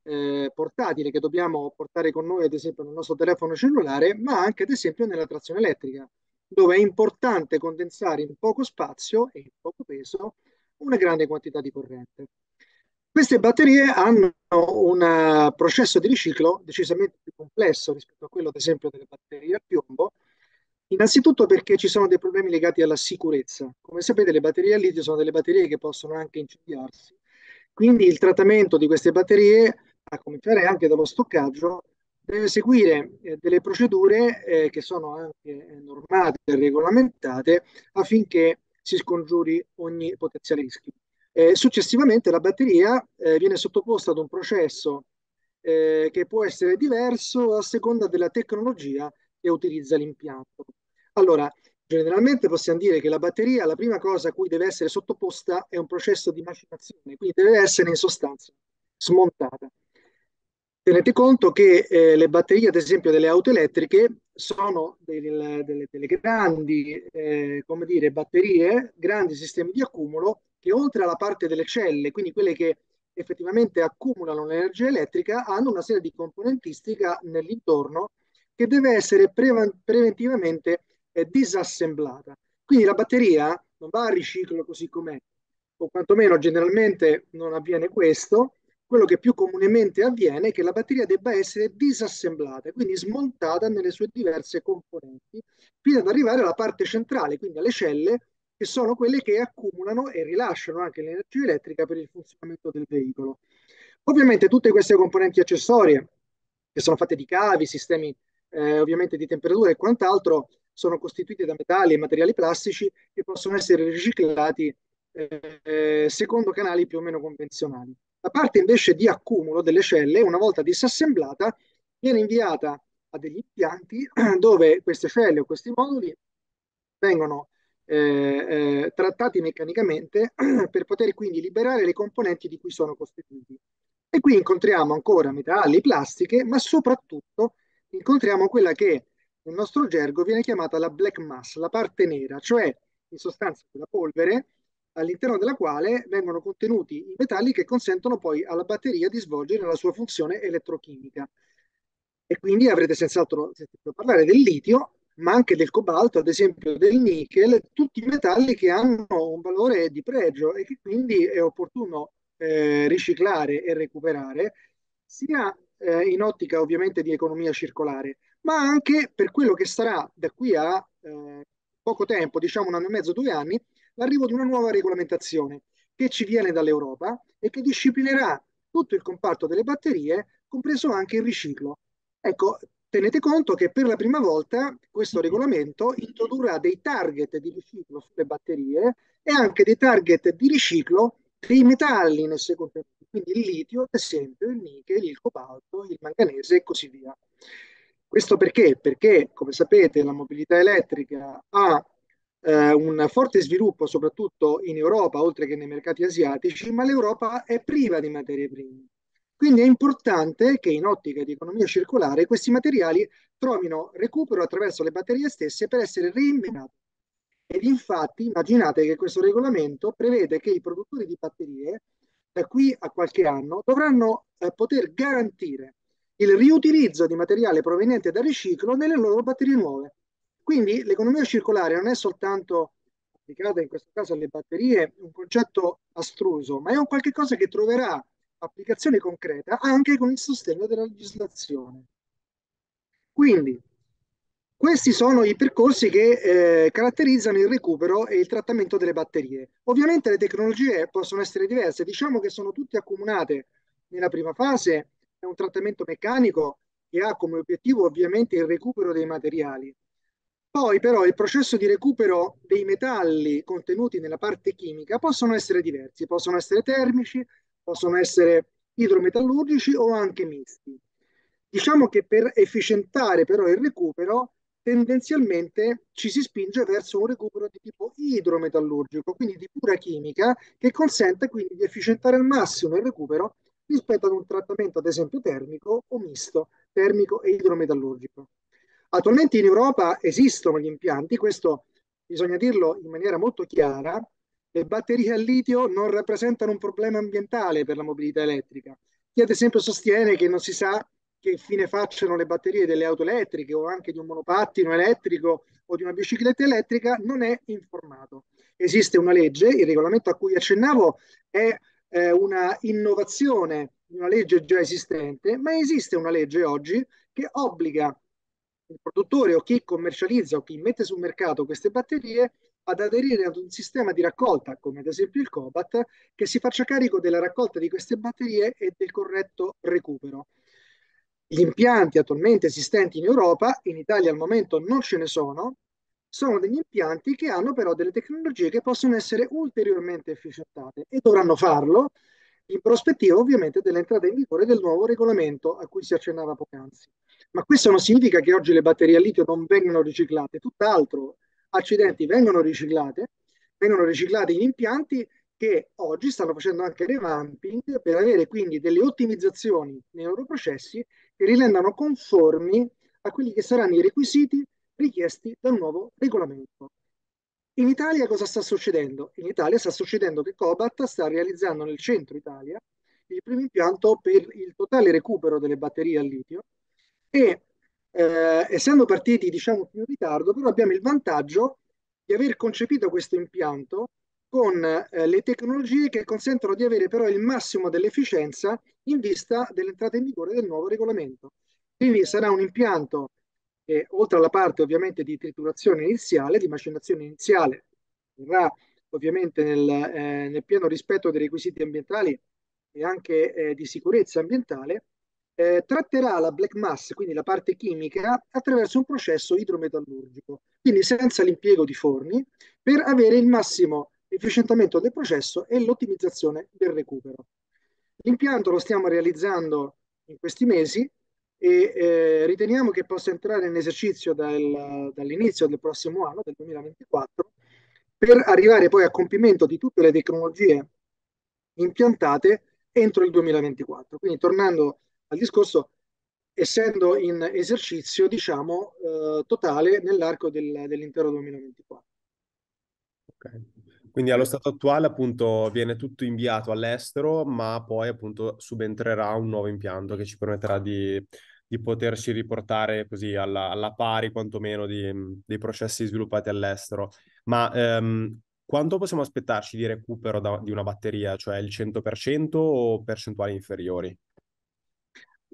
eh, portatile che dobbiamo portare con noi ad esempio nel nostro telefono cellulare, ma anche ad esempio nella trazione elettrica, dove è importante condensare in poco spazio e in poco peso una grande quantità di corrente. Queste batterie hanno un eh, processo di riciclo decisamente più complesso rispetto a quello, ad esempio, delle batterie al piombo, innanzitutto perché ci sono dei problemi legati alla sicurezza. Come sapete, le batterie al litio sono delle batterie che possono anche incendiarsi, quindi il trattamento di queste batterie, a cominciare anche dallo stoccaggio, deve seguire eh, delle procedure eh, che sono anche normate e regolamentate affinché si scongiuri ogni potenziale rischio. Eh, successivamente la batteria eh, viene sottoposta ad un processo eh, che può essere diverso a seconda della tecnologia che utilizza l'impianto. Allora, generalmente possiamo dire che la batteria, la prima cosa a cui deve essere sottoposta è un processo di macinazione, quindi deve essere in sostanza smontata. Tenete conto che eh, le batterie, ad esempio, delle auto elettriche sono del, delle, delle, grandi, eh, come dire, batterie, grandi sistemi di accumulo che oltre alla parte delle celle, quindi quelle che effettivamente accumulano l'energia elettrica, hanno una serie di componentistica nell'intorno che deve essere preventivamente eh, disassemblata. Quindi la batteria non va a riciclo così com'è, o quantomeno generalmente non avviene questo, quello che più comunemente avviene è che la batteria debba essere disassemblata, quindi smontata nelle sue diverse componenti, fino ad arrivare alla parte centrale, quindi alle celle, che sono quelle che accumulano e rilasciano anche l'energia elettrica per il funzionamento del veicolo. Ovviamente tutte queste componenti accessorie, che sono fatte di cavi, sistemi eh, ovviamente di temperatura e quant'altro, sono costituite da metalli e materiali plastici che possono essere riciclati eh, secondo canali più o meno convenzionali. La parte invece di accumulo delle celle, una volta disassemblata, viene inviata a degli impianti [CLEARS THROAT] dove queste celle o questi moduli vengono eh, eh, trattati meccanicamente [CLEARS THROAT] per poter quindi liberare le componenti di cui sono costituiti. E qui incontriamo ancora metalli, plastiche, ma soprattutto incontriamo quella che nel nostro gergo viene chiamata la black mass, la parte nera, cioè in sostanza quella polvere all'interno della quale vengono contenuti i metalli che consentono poi alla batteria di svolgere la sua funzione elettrochimica. E quindi avrete senz'altro sentito parlare del litio, ma anche del cobalto, ad esempio del nickel, tutti i metalli che hanno un valore di pregio e che quindi è opportuno eh, riciclare e recuperare, sia eh, in ottica ovviamente di economia circolare, ma anche per quello che sarà da qui a eh, poco tempo, diciamo un anno e mezzo, due anni, l'arrivo di una nuova regolamentazione che ci viene dall'Europa e che disciplinerà tutto il comparto delle batterie, compreso anche il riciclo. Ecco, Tenete conto che per la prima volta questo mm. regolamento introdurrà dei target di riciclo sulle batterie e anche dei target di riciclo dei metalli nel secondo tempo, quindi il litio, ad esempio, il nichel, il cobalto, il manganese e così via. Questo perché? Perché, come sapete, la mobilità elettrica ha eh, un forte sviluppo soprattutto in Europa, oltre che nei mercati asiatici, ma l'Europa è priva di materie prime. Quindi è importante che in ottica di economia circolare questi materiali trovino recupero attraverso le batterie stesse per essere reinventati. Ed infatti immaginate che questo regolamento prevede che i produttori di batterie da qui a qualche anno dovranno eh, poter garantire il riutilizzo di materiale proveniente dal riciclo nelle loro batterie nuove. Quindi l'economia circolare non è soltanto applicata in questo caso alle batterie, un concetto astruso, ma è un qualche cosa che troverà applicazione concreta anche con il sostegno della legislazione. Quindi, questi sono i percorsi che eh, caratterizzano il recupero e il trattamento delle batterie. Ovviamente le tecnologie possono essere diverse, diciamo che sono tutte accomunate nella prima fase, è un trattamento meccanico che ha come obiettivo ovviamente il recupero dei materiali. Poi però il processo di recupero dei metalli contenuti nella parte chimica possono essere diversi, possono essere termici, possono essere idrometallurgici o anche misti. Diciamo che per efficientare però il recupero tendenzialmente ci si spinge verso un recupero di tipo idrometallurgico, quindi di pura chimica, che consenta quindi di efficientare al massimo il recupero rispetto ad un trattamento, ad esempio, termico o misto, termico e idrometallurgico. Attualmente in Europa esistono gli impianti, questo bisogna dirlo in maniera molto chiara, le batterie al litio non rappresentano un problema ambientale per la mobilità elettrica. Chi ad esempio sostiene che non si sa che fine facciano le batterie delle auto elettriche o anche di un monopattino elettrico o di una bicicletta elettrica non è informato. Esiste una legge, il regolamento a cui accennavo è eh, una innovazione di una legge già esistente, ma esiste una legge oggi che obbliga il produttore o chi commercializza o chi mette sul mercato queste batterie ad aderire ad un sistema di raccolta, come ad esempio il COBAT, che si faccia carico della raccolta di queste batterie e del corretto recupero. Gli impianti attualmente esistenti in Europa, in Italia al momento non ce ne sono, sono degli impianti che hanno però delle tecnologie che possono essere ulteriormente efficientate e dovranno farlo in prospettiva ovviamente dell'entrata in vigore del nuovo regolamento a cui si accennava poc'anzi. Ma questo non significa che oggi le batterie a litio non vengano riciclate, tutt'altro, accidenti vengono riciclate, vengono riciclate in impianti che oggi stanno facendo anche revamping per avere quindi delle ottimizzazioni nei loro processi che rilendano conformi a quelli che saranno i requisiti richiesti dal nuovo regolamento. In Italia cosa sta succedendo? In Italia sta succedendo che Cobalt sta realizzando nel centro Italia il primo impianto per il totale recupero delle batterie al litio e eh, essendo partiti diciamo più in ritardo, però abbiamo il vantaggio di aver concepito questo impianto con eh, le tecnologie che consentono di avere però il massimo dell'efficienza in vista dell'entrata in vigore del nuovo regolamento. Quindi sarà un impianto che, oltre alla parte ovviamente di triturazione iniziale, di macinazione iniziale, verrà ovviamente nel, eh, nel pieno rispetto dei requisiti ambientali e anche eh, di sicurezza ambientale, eh, tratterà la black mass, quindi la parte chimica, attraverso un processo idrometallurgico, quindi senza l'impiego di forni, per avere il massimo efficientamento del processo e l'ottimizzazione del recupero. L'impianto lo stiamo realizzando in questi mesi e eh, riteniamo che possa entrare in esercizio dal, dall'inizio del prossimo anno, del 2024, per arrivare poi a compimento di tutte le tecnologie impiantate entro il 2024. Quindi tornando al discorso, essendo in esercizio, diciamo, eh, totale nell'arco del, dell'intero 2024. Okay. Quindi allo stato attuale appunto viene tutto inviato all'estero, ma poi appunto subentrerà un nuovo impianto che ci permetterà di, di poterci riportare così alla, alla pari quantomeno di, dei processi sviluppati all'estero. Ma ehm, quanto possiamo aspettarci di recupero da, di una batteria, cioè il 100% o percentuali inferiori?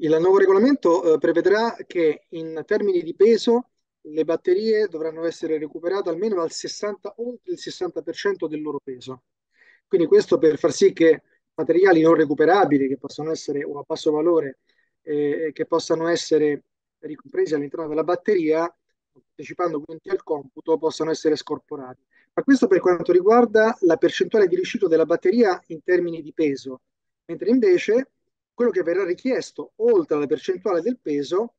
Il nuovo regolamento eh, prevederà che in termini di peso le batterie dovranno essere recuperate almeno al 60, oltre il 60% del loro peso. Quindi questo per far sì che materiali non recuperabili che possono essere o a basso valore eh, che possano essere ricompresi all'interno della batteria, partecipando quindi al computo, possano essere scorporati. Ma questo per quanto riguarda la percentuale di riciclo della batteria in termini di peso, mentre invece quello che verrà richiesto, oltre alla percentuale del peso,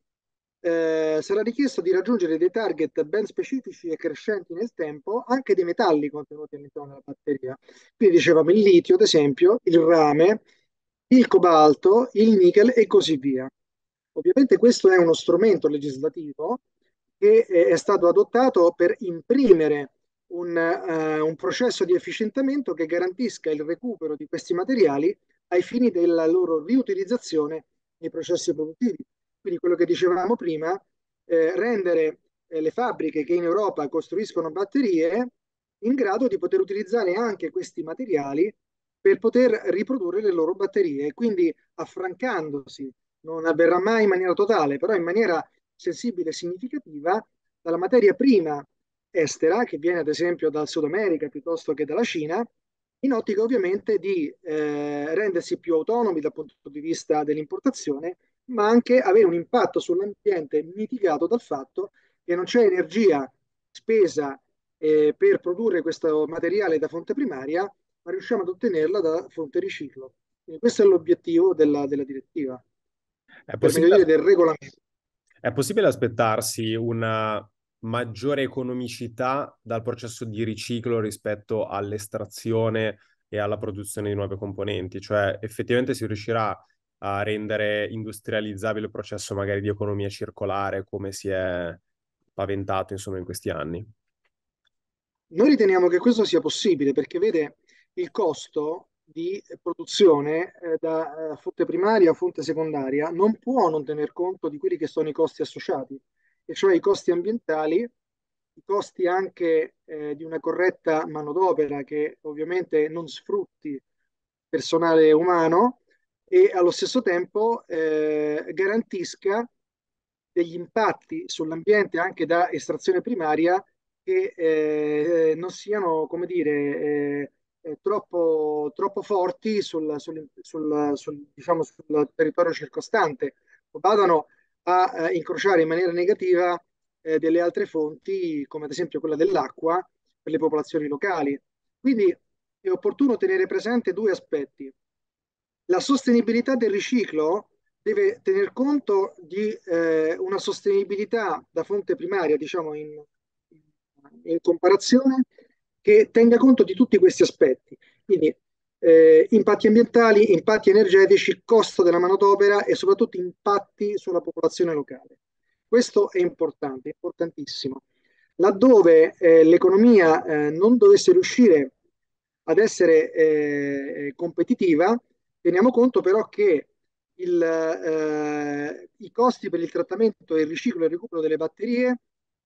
eh, sarà richiesto di raggiungere dei target ben specifici e crescenti nel tempo anche dei metalli contenuti all'interno della batteria. Quindi dicevamo il litio, ad esempio, il rame, il cobalto, il nickel e così via. Ovviamente questo è uno strumento legislativo che è stato adottato per imprimere un, uh, un processo di efficientamento che garantisca il recupero di questi materiali ai fini della loro riutilizzazione nei processi produttivi. Quindi quello che dicevamo prima, eh, rendere eh, le fabbriche che in Europa costruiscono batterie in grado di poter utilizzare anche questi materiali per poter riprodurre le loro batterie, quindi affrancandosi, non avverrà mai in maniera totale, però in maniera sensibile e significativa, dalla materia prima estera, che viene ad esempio dal Sud America piuttosto che dalla Cina, in ottica ovviamente di eh, rendersi più autonomi dal punto di vista dell'importazione, ma anche avere un impatto sull'ambiente mitigato dal fatto che non c'è energia spesa eh, per produrre questo materiale da fonte primaria, ma riusciamo ad ottenerla da fonte riciclo. Quindi questo è l'obiettivo della, della direttiva, è possibile... del regolamento. È possibile aspettarsi una maggiore economicità dal processo di riciclo rispetto all'estrazione e alla produzione di nuove componenti, cioè effettivamente si riuscirà a rendere industrializzabile il processo magari di economia circolare come si è paventato insomma in questi anni. Noi riteniamo che questo sia possibile perché vede il costo di produzione eh, da eh, fonte primaria a fonte secondaria non può non tener conto di quelli che sono i costi associati e cioè i costi ambientali, i costi anche eh, di una corretta manodopera che ovviamente non sfrutti personale umano e allo stesso tempo eh, garantisca degli impatti sull'ambiente anche da estrazione primaria che eh, non siano, come dire, eh, eh troppo, troppo, forti sul, sul, sul, sul diciamo, territorio circostante, vadano a eh, incrociare in maniera negativa eh, delle altre fonti, come ad esempio quella dell'acqua, per le popolazioni locali. Quindi è opportuno tenere presente due aspetti. La sostenibilità del riciclo deve tener conto di eh, una sostenibilità da fonte primaria, diciamo in, in comparazione, che tenga conto di tutti questi aspetti. Quindi eh, impatti ambientali, impatti energetici, costo della manodopera e soprattutto impatti sulla popolazione locale. Questo è importante, importantissimo. Laddove eh, l'economia eh, non dovesse riuscire ad essere eh, competitiva, teniamo conto però che il, eh, i costi per il trattamento, il riciclo e il recupero delle batterie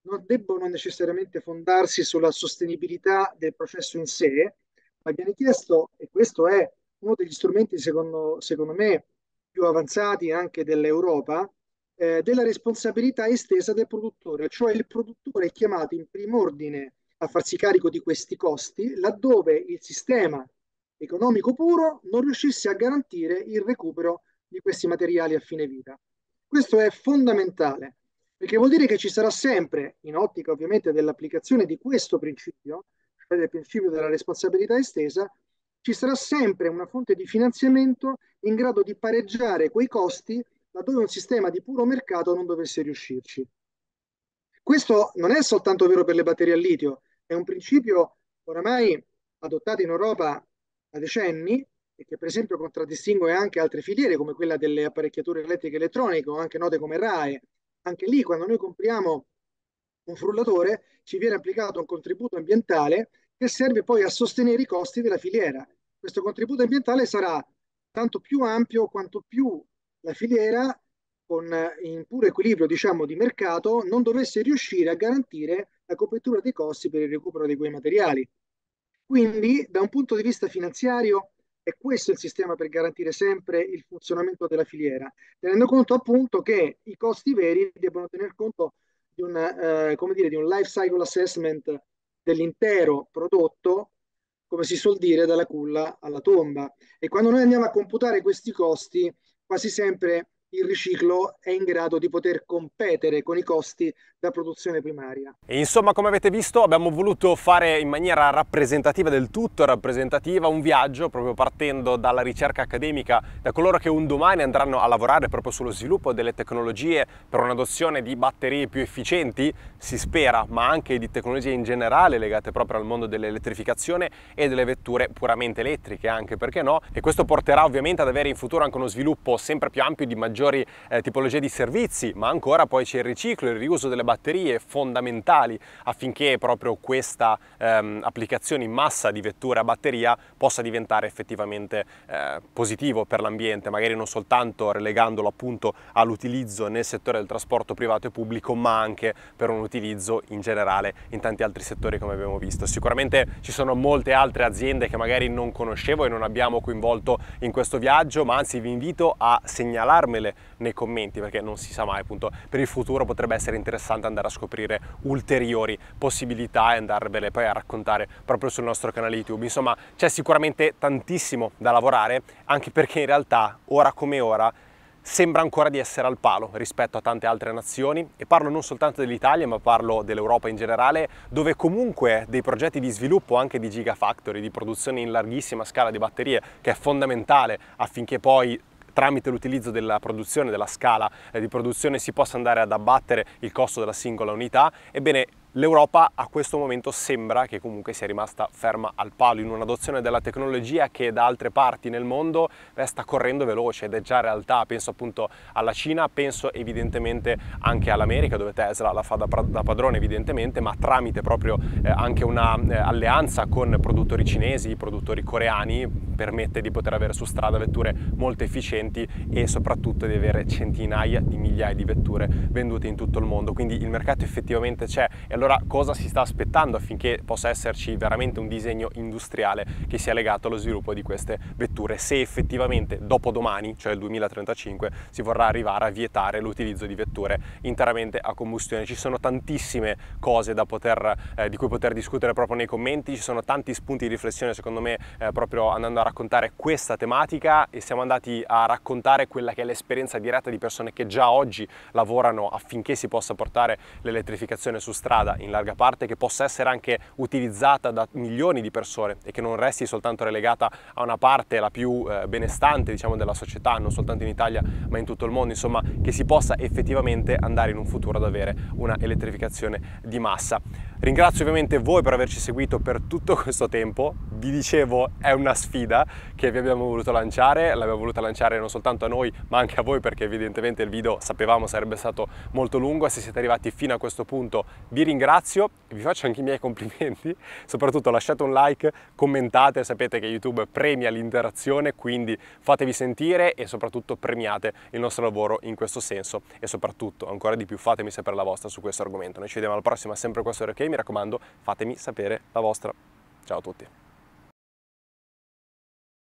non debbono necessariamente fondarsi sulla sostenibilità del processo in sé, ma viene chiesto, e questo è uno degli strumenti secondo, secondo me più avanzati anche dell'Europa, eh, della responsabilità estesa del produttore, cioè il produttore è chiamato in primo ordine a farsi carico di questi costi laddove il sistema economico puro non riuscisse a garantire il recupero di questi materiali a fine vita. Questo è fondamentale, perché vuol dire che ci sarà sempre, in ottica ovviamente dell'applicazione di questo principio, del principio della responsabilità estesa, ci sarà sempre una fonte di finanziamento in grado di pareggiare quei costi laddove un sistema di puro mercato non dovesse riuscirci. Questo non è soltanto vero per le batterie a litio, è un principio oramai adottato in Europa da decenni e che per esempio contraddistingue anche altre filiere come quella delle apparecchiature elettriche e elettroniche o anche note come RAE. Anche lì quando noi compriamo un frullatore, ci viene applicato un contributo ambientale che serve poi a sostenere i costi della filiera. Questo contributo ambientale sarà tanto più ampio quanto più la filiera, con, eh, in puro equilibrio diciamo, di mercato, non dovesse riuscire a garantire la copertura dei costi per il recupero di quei materiali. Quindi, da un punto di vista finanziario, è questo il sistema per garantire sempre il funzionamento della filiera, tenendo conto appunto che i costi veri debbano tener conto di una, eh, dire, di un life cycle assessment dell'intero prodotto, come si suol dire, dalla culla alla tomba. E quando noi andiamo a computare questi costi, quasi sempre il riciclo è in grado di poter competere con i costi da produzione primaria. E insomma, come avete visto, abbiamo voluto fare in maniera rappresentativa, del tutto rappresentativa, un viaggio proprio partendo dalla ricerca accademica, da coloro che un domani andranno a lavorare proprio sullo sviluppo delle tecnologie per un'adozione di batterie più efficienti, si spera, ma anche di tecnologie in generale legate proprio al mondo dell'elettrificazione e delle vetture puramente elettriche, anche perché no? E questo porterà ovviamente ad avere in futuro anche uno sviluppo sempre più ampio di maggior maggiori eh, tipologie di servizi, ma ancora poi c'è il riciclo, il riuso delle batterie fondamentali affinché proprio questa ehm, applicazione in massa di vetture a batteria possa diventare effettivamente eh, positivo per l'ambiente, magari non soltanto relegandolo appunto all'utilizzo nel settore del trasporto privato e pubblico, ma anche per un utilizzo in generale in tanti altri settori come abbiamo visto. Sicuramente ci sono molte altre aziende che magari non conoscevo e non abbiamo coinvolto in questo viaggio, ma anzi vi invito a segnalarmele disponibile nei commenti perché non si sa mai appunto per il futuro potrebbe essere interessante andare a scoprire ulteriori possibilità e andarvele poi a raccontare proprio sul nostro canale YouTube. Insomma c'è sicuramente tantissimo da lavorare anche perché in realtà ora come ora sembra ancora di essere al palo rispetto a tante altre nazioni e parlo non soltanto dell'Italia ma parlo dell'Europa in generale dove comunque dei progetti di sviluppo anche di gigafactory, di produzione in larghissima scala di batterie che è fondamentale affinché poi tramite l'utilizzo della produzione, della scala eh, di produzione si possa andare ad abbattere il costo della singola unità, ebbene L'Europa a questo momento sembra che comunque sia rimasta ferma al palo in un'adozione della tecnologia che da altre parti nel mondo sta correndo veloce ed è già realtà. Penso appunto alla Cina, penso evidentemente anche all'America dove Tesla la fa da, padrone evidentemente, ma tramite proprio eh, anche un'alleanza eh, con produttori cinesi, produttori coreani, permette di poter avere su strada vetture molto efficienti e soprattutto di avere centinaia di migliaia di vetture vendute in tutto il mondo. Quindi il mercato effettivamente c'è e allora allora cosa si sta aspettando affinché possa esserci veramente un disegno industriale che sia legato allo sviluppo di queste vetture? Se effettivamente dopo domani, cioè il 2035, si vorrà arrivare a vietare l'utilizzo di vetture interamente a combustione. Ci sono tantissime cose poter, eh, di cui poter discutere proprio nei commenti, ci sono tanti spunti di riflessione secondo me eh, proprio andando a raccontare questa tematica e siamo andati a raccontare quella che è l'esperienza diretta di persone che già oggi lavorano affinché si possa portare l'elettrificazione su strada in larga parte che possa essere anche utilizzata da milioni di persone e che non resti soltanto relegata a una parte la più eh, benestante diciamo, della società, non soltanto in Italia ma in tutto il mondo, insomma che si possa effettivamente andare in un futuro ad avere una elettrificazione di massa. Ringrazio ovviamente voi per averci seguito per tutto [LAUGHS] questo tempo. Vi dicevo, è una sfida che vi abbiamo voluto lanciare, l'abbiamo voluta lanciare non soltanto a noi, ma anche a voi perché evidentemente il video sapevamo sarebbe stato molto lungo se siete arrivati fino a questo punto vi ringrazio, vi faccio anche i miei complimenti, [LAUGHS] soprattutto lasciate un like, commentate, sapete che YouTube premia l'interazione, quindi fatevi sentire e soprattutto premiate il nostro lavoro in questo senso e soprattutto, ancora di più, fatemi sapere la vostra su questo argomento. Noi ci vediamo alla prossima, sempre questo Orechemi mi raccomando fatemi sapere la vostra. Ciao a tutti!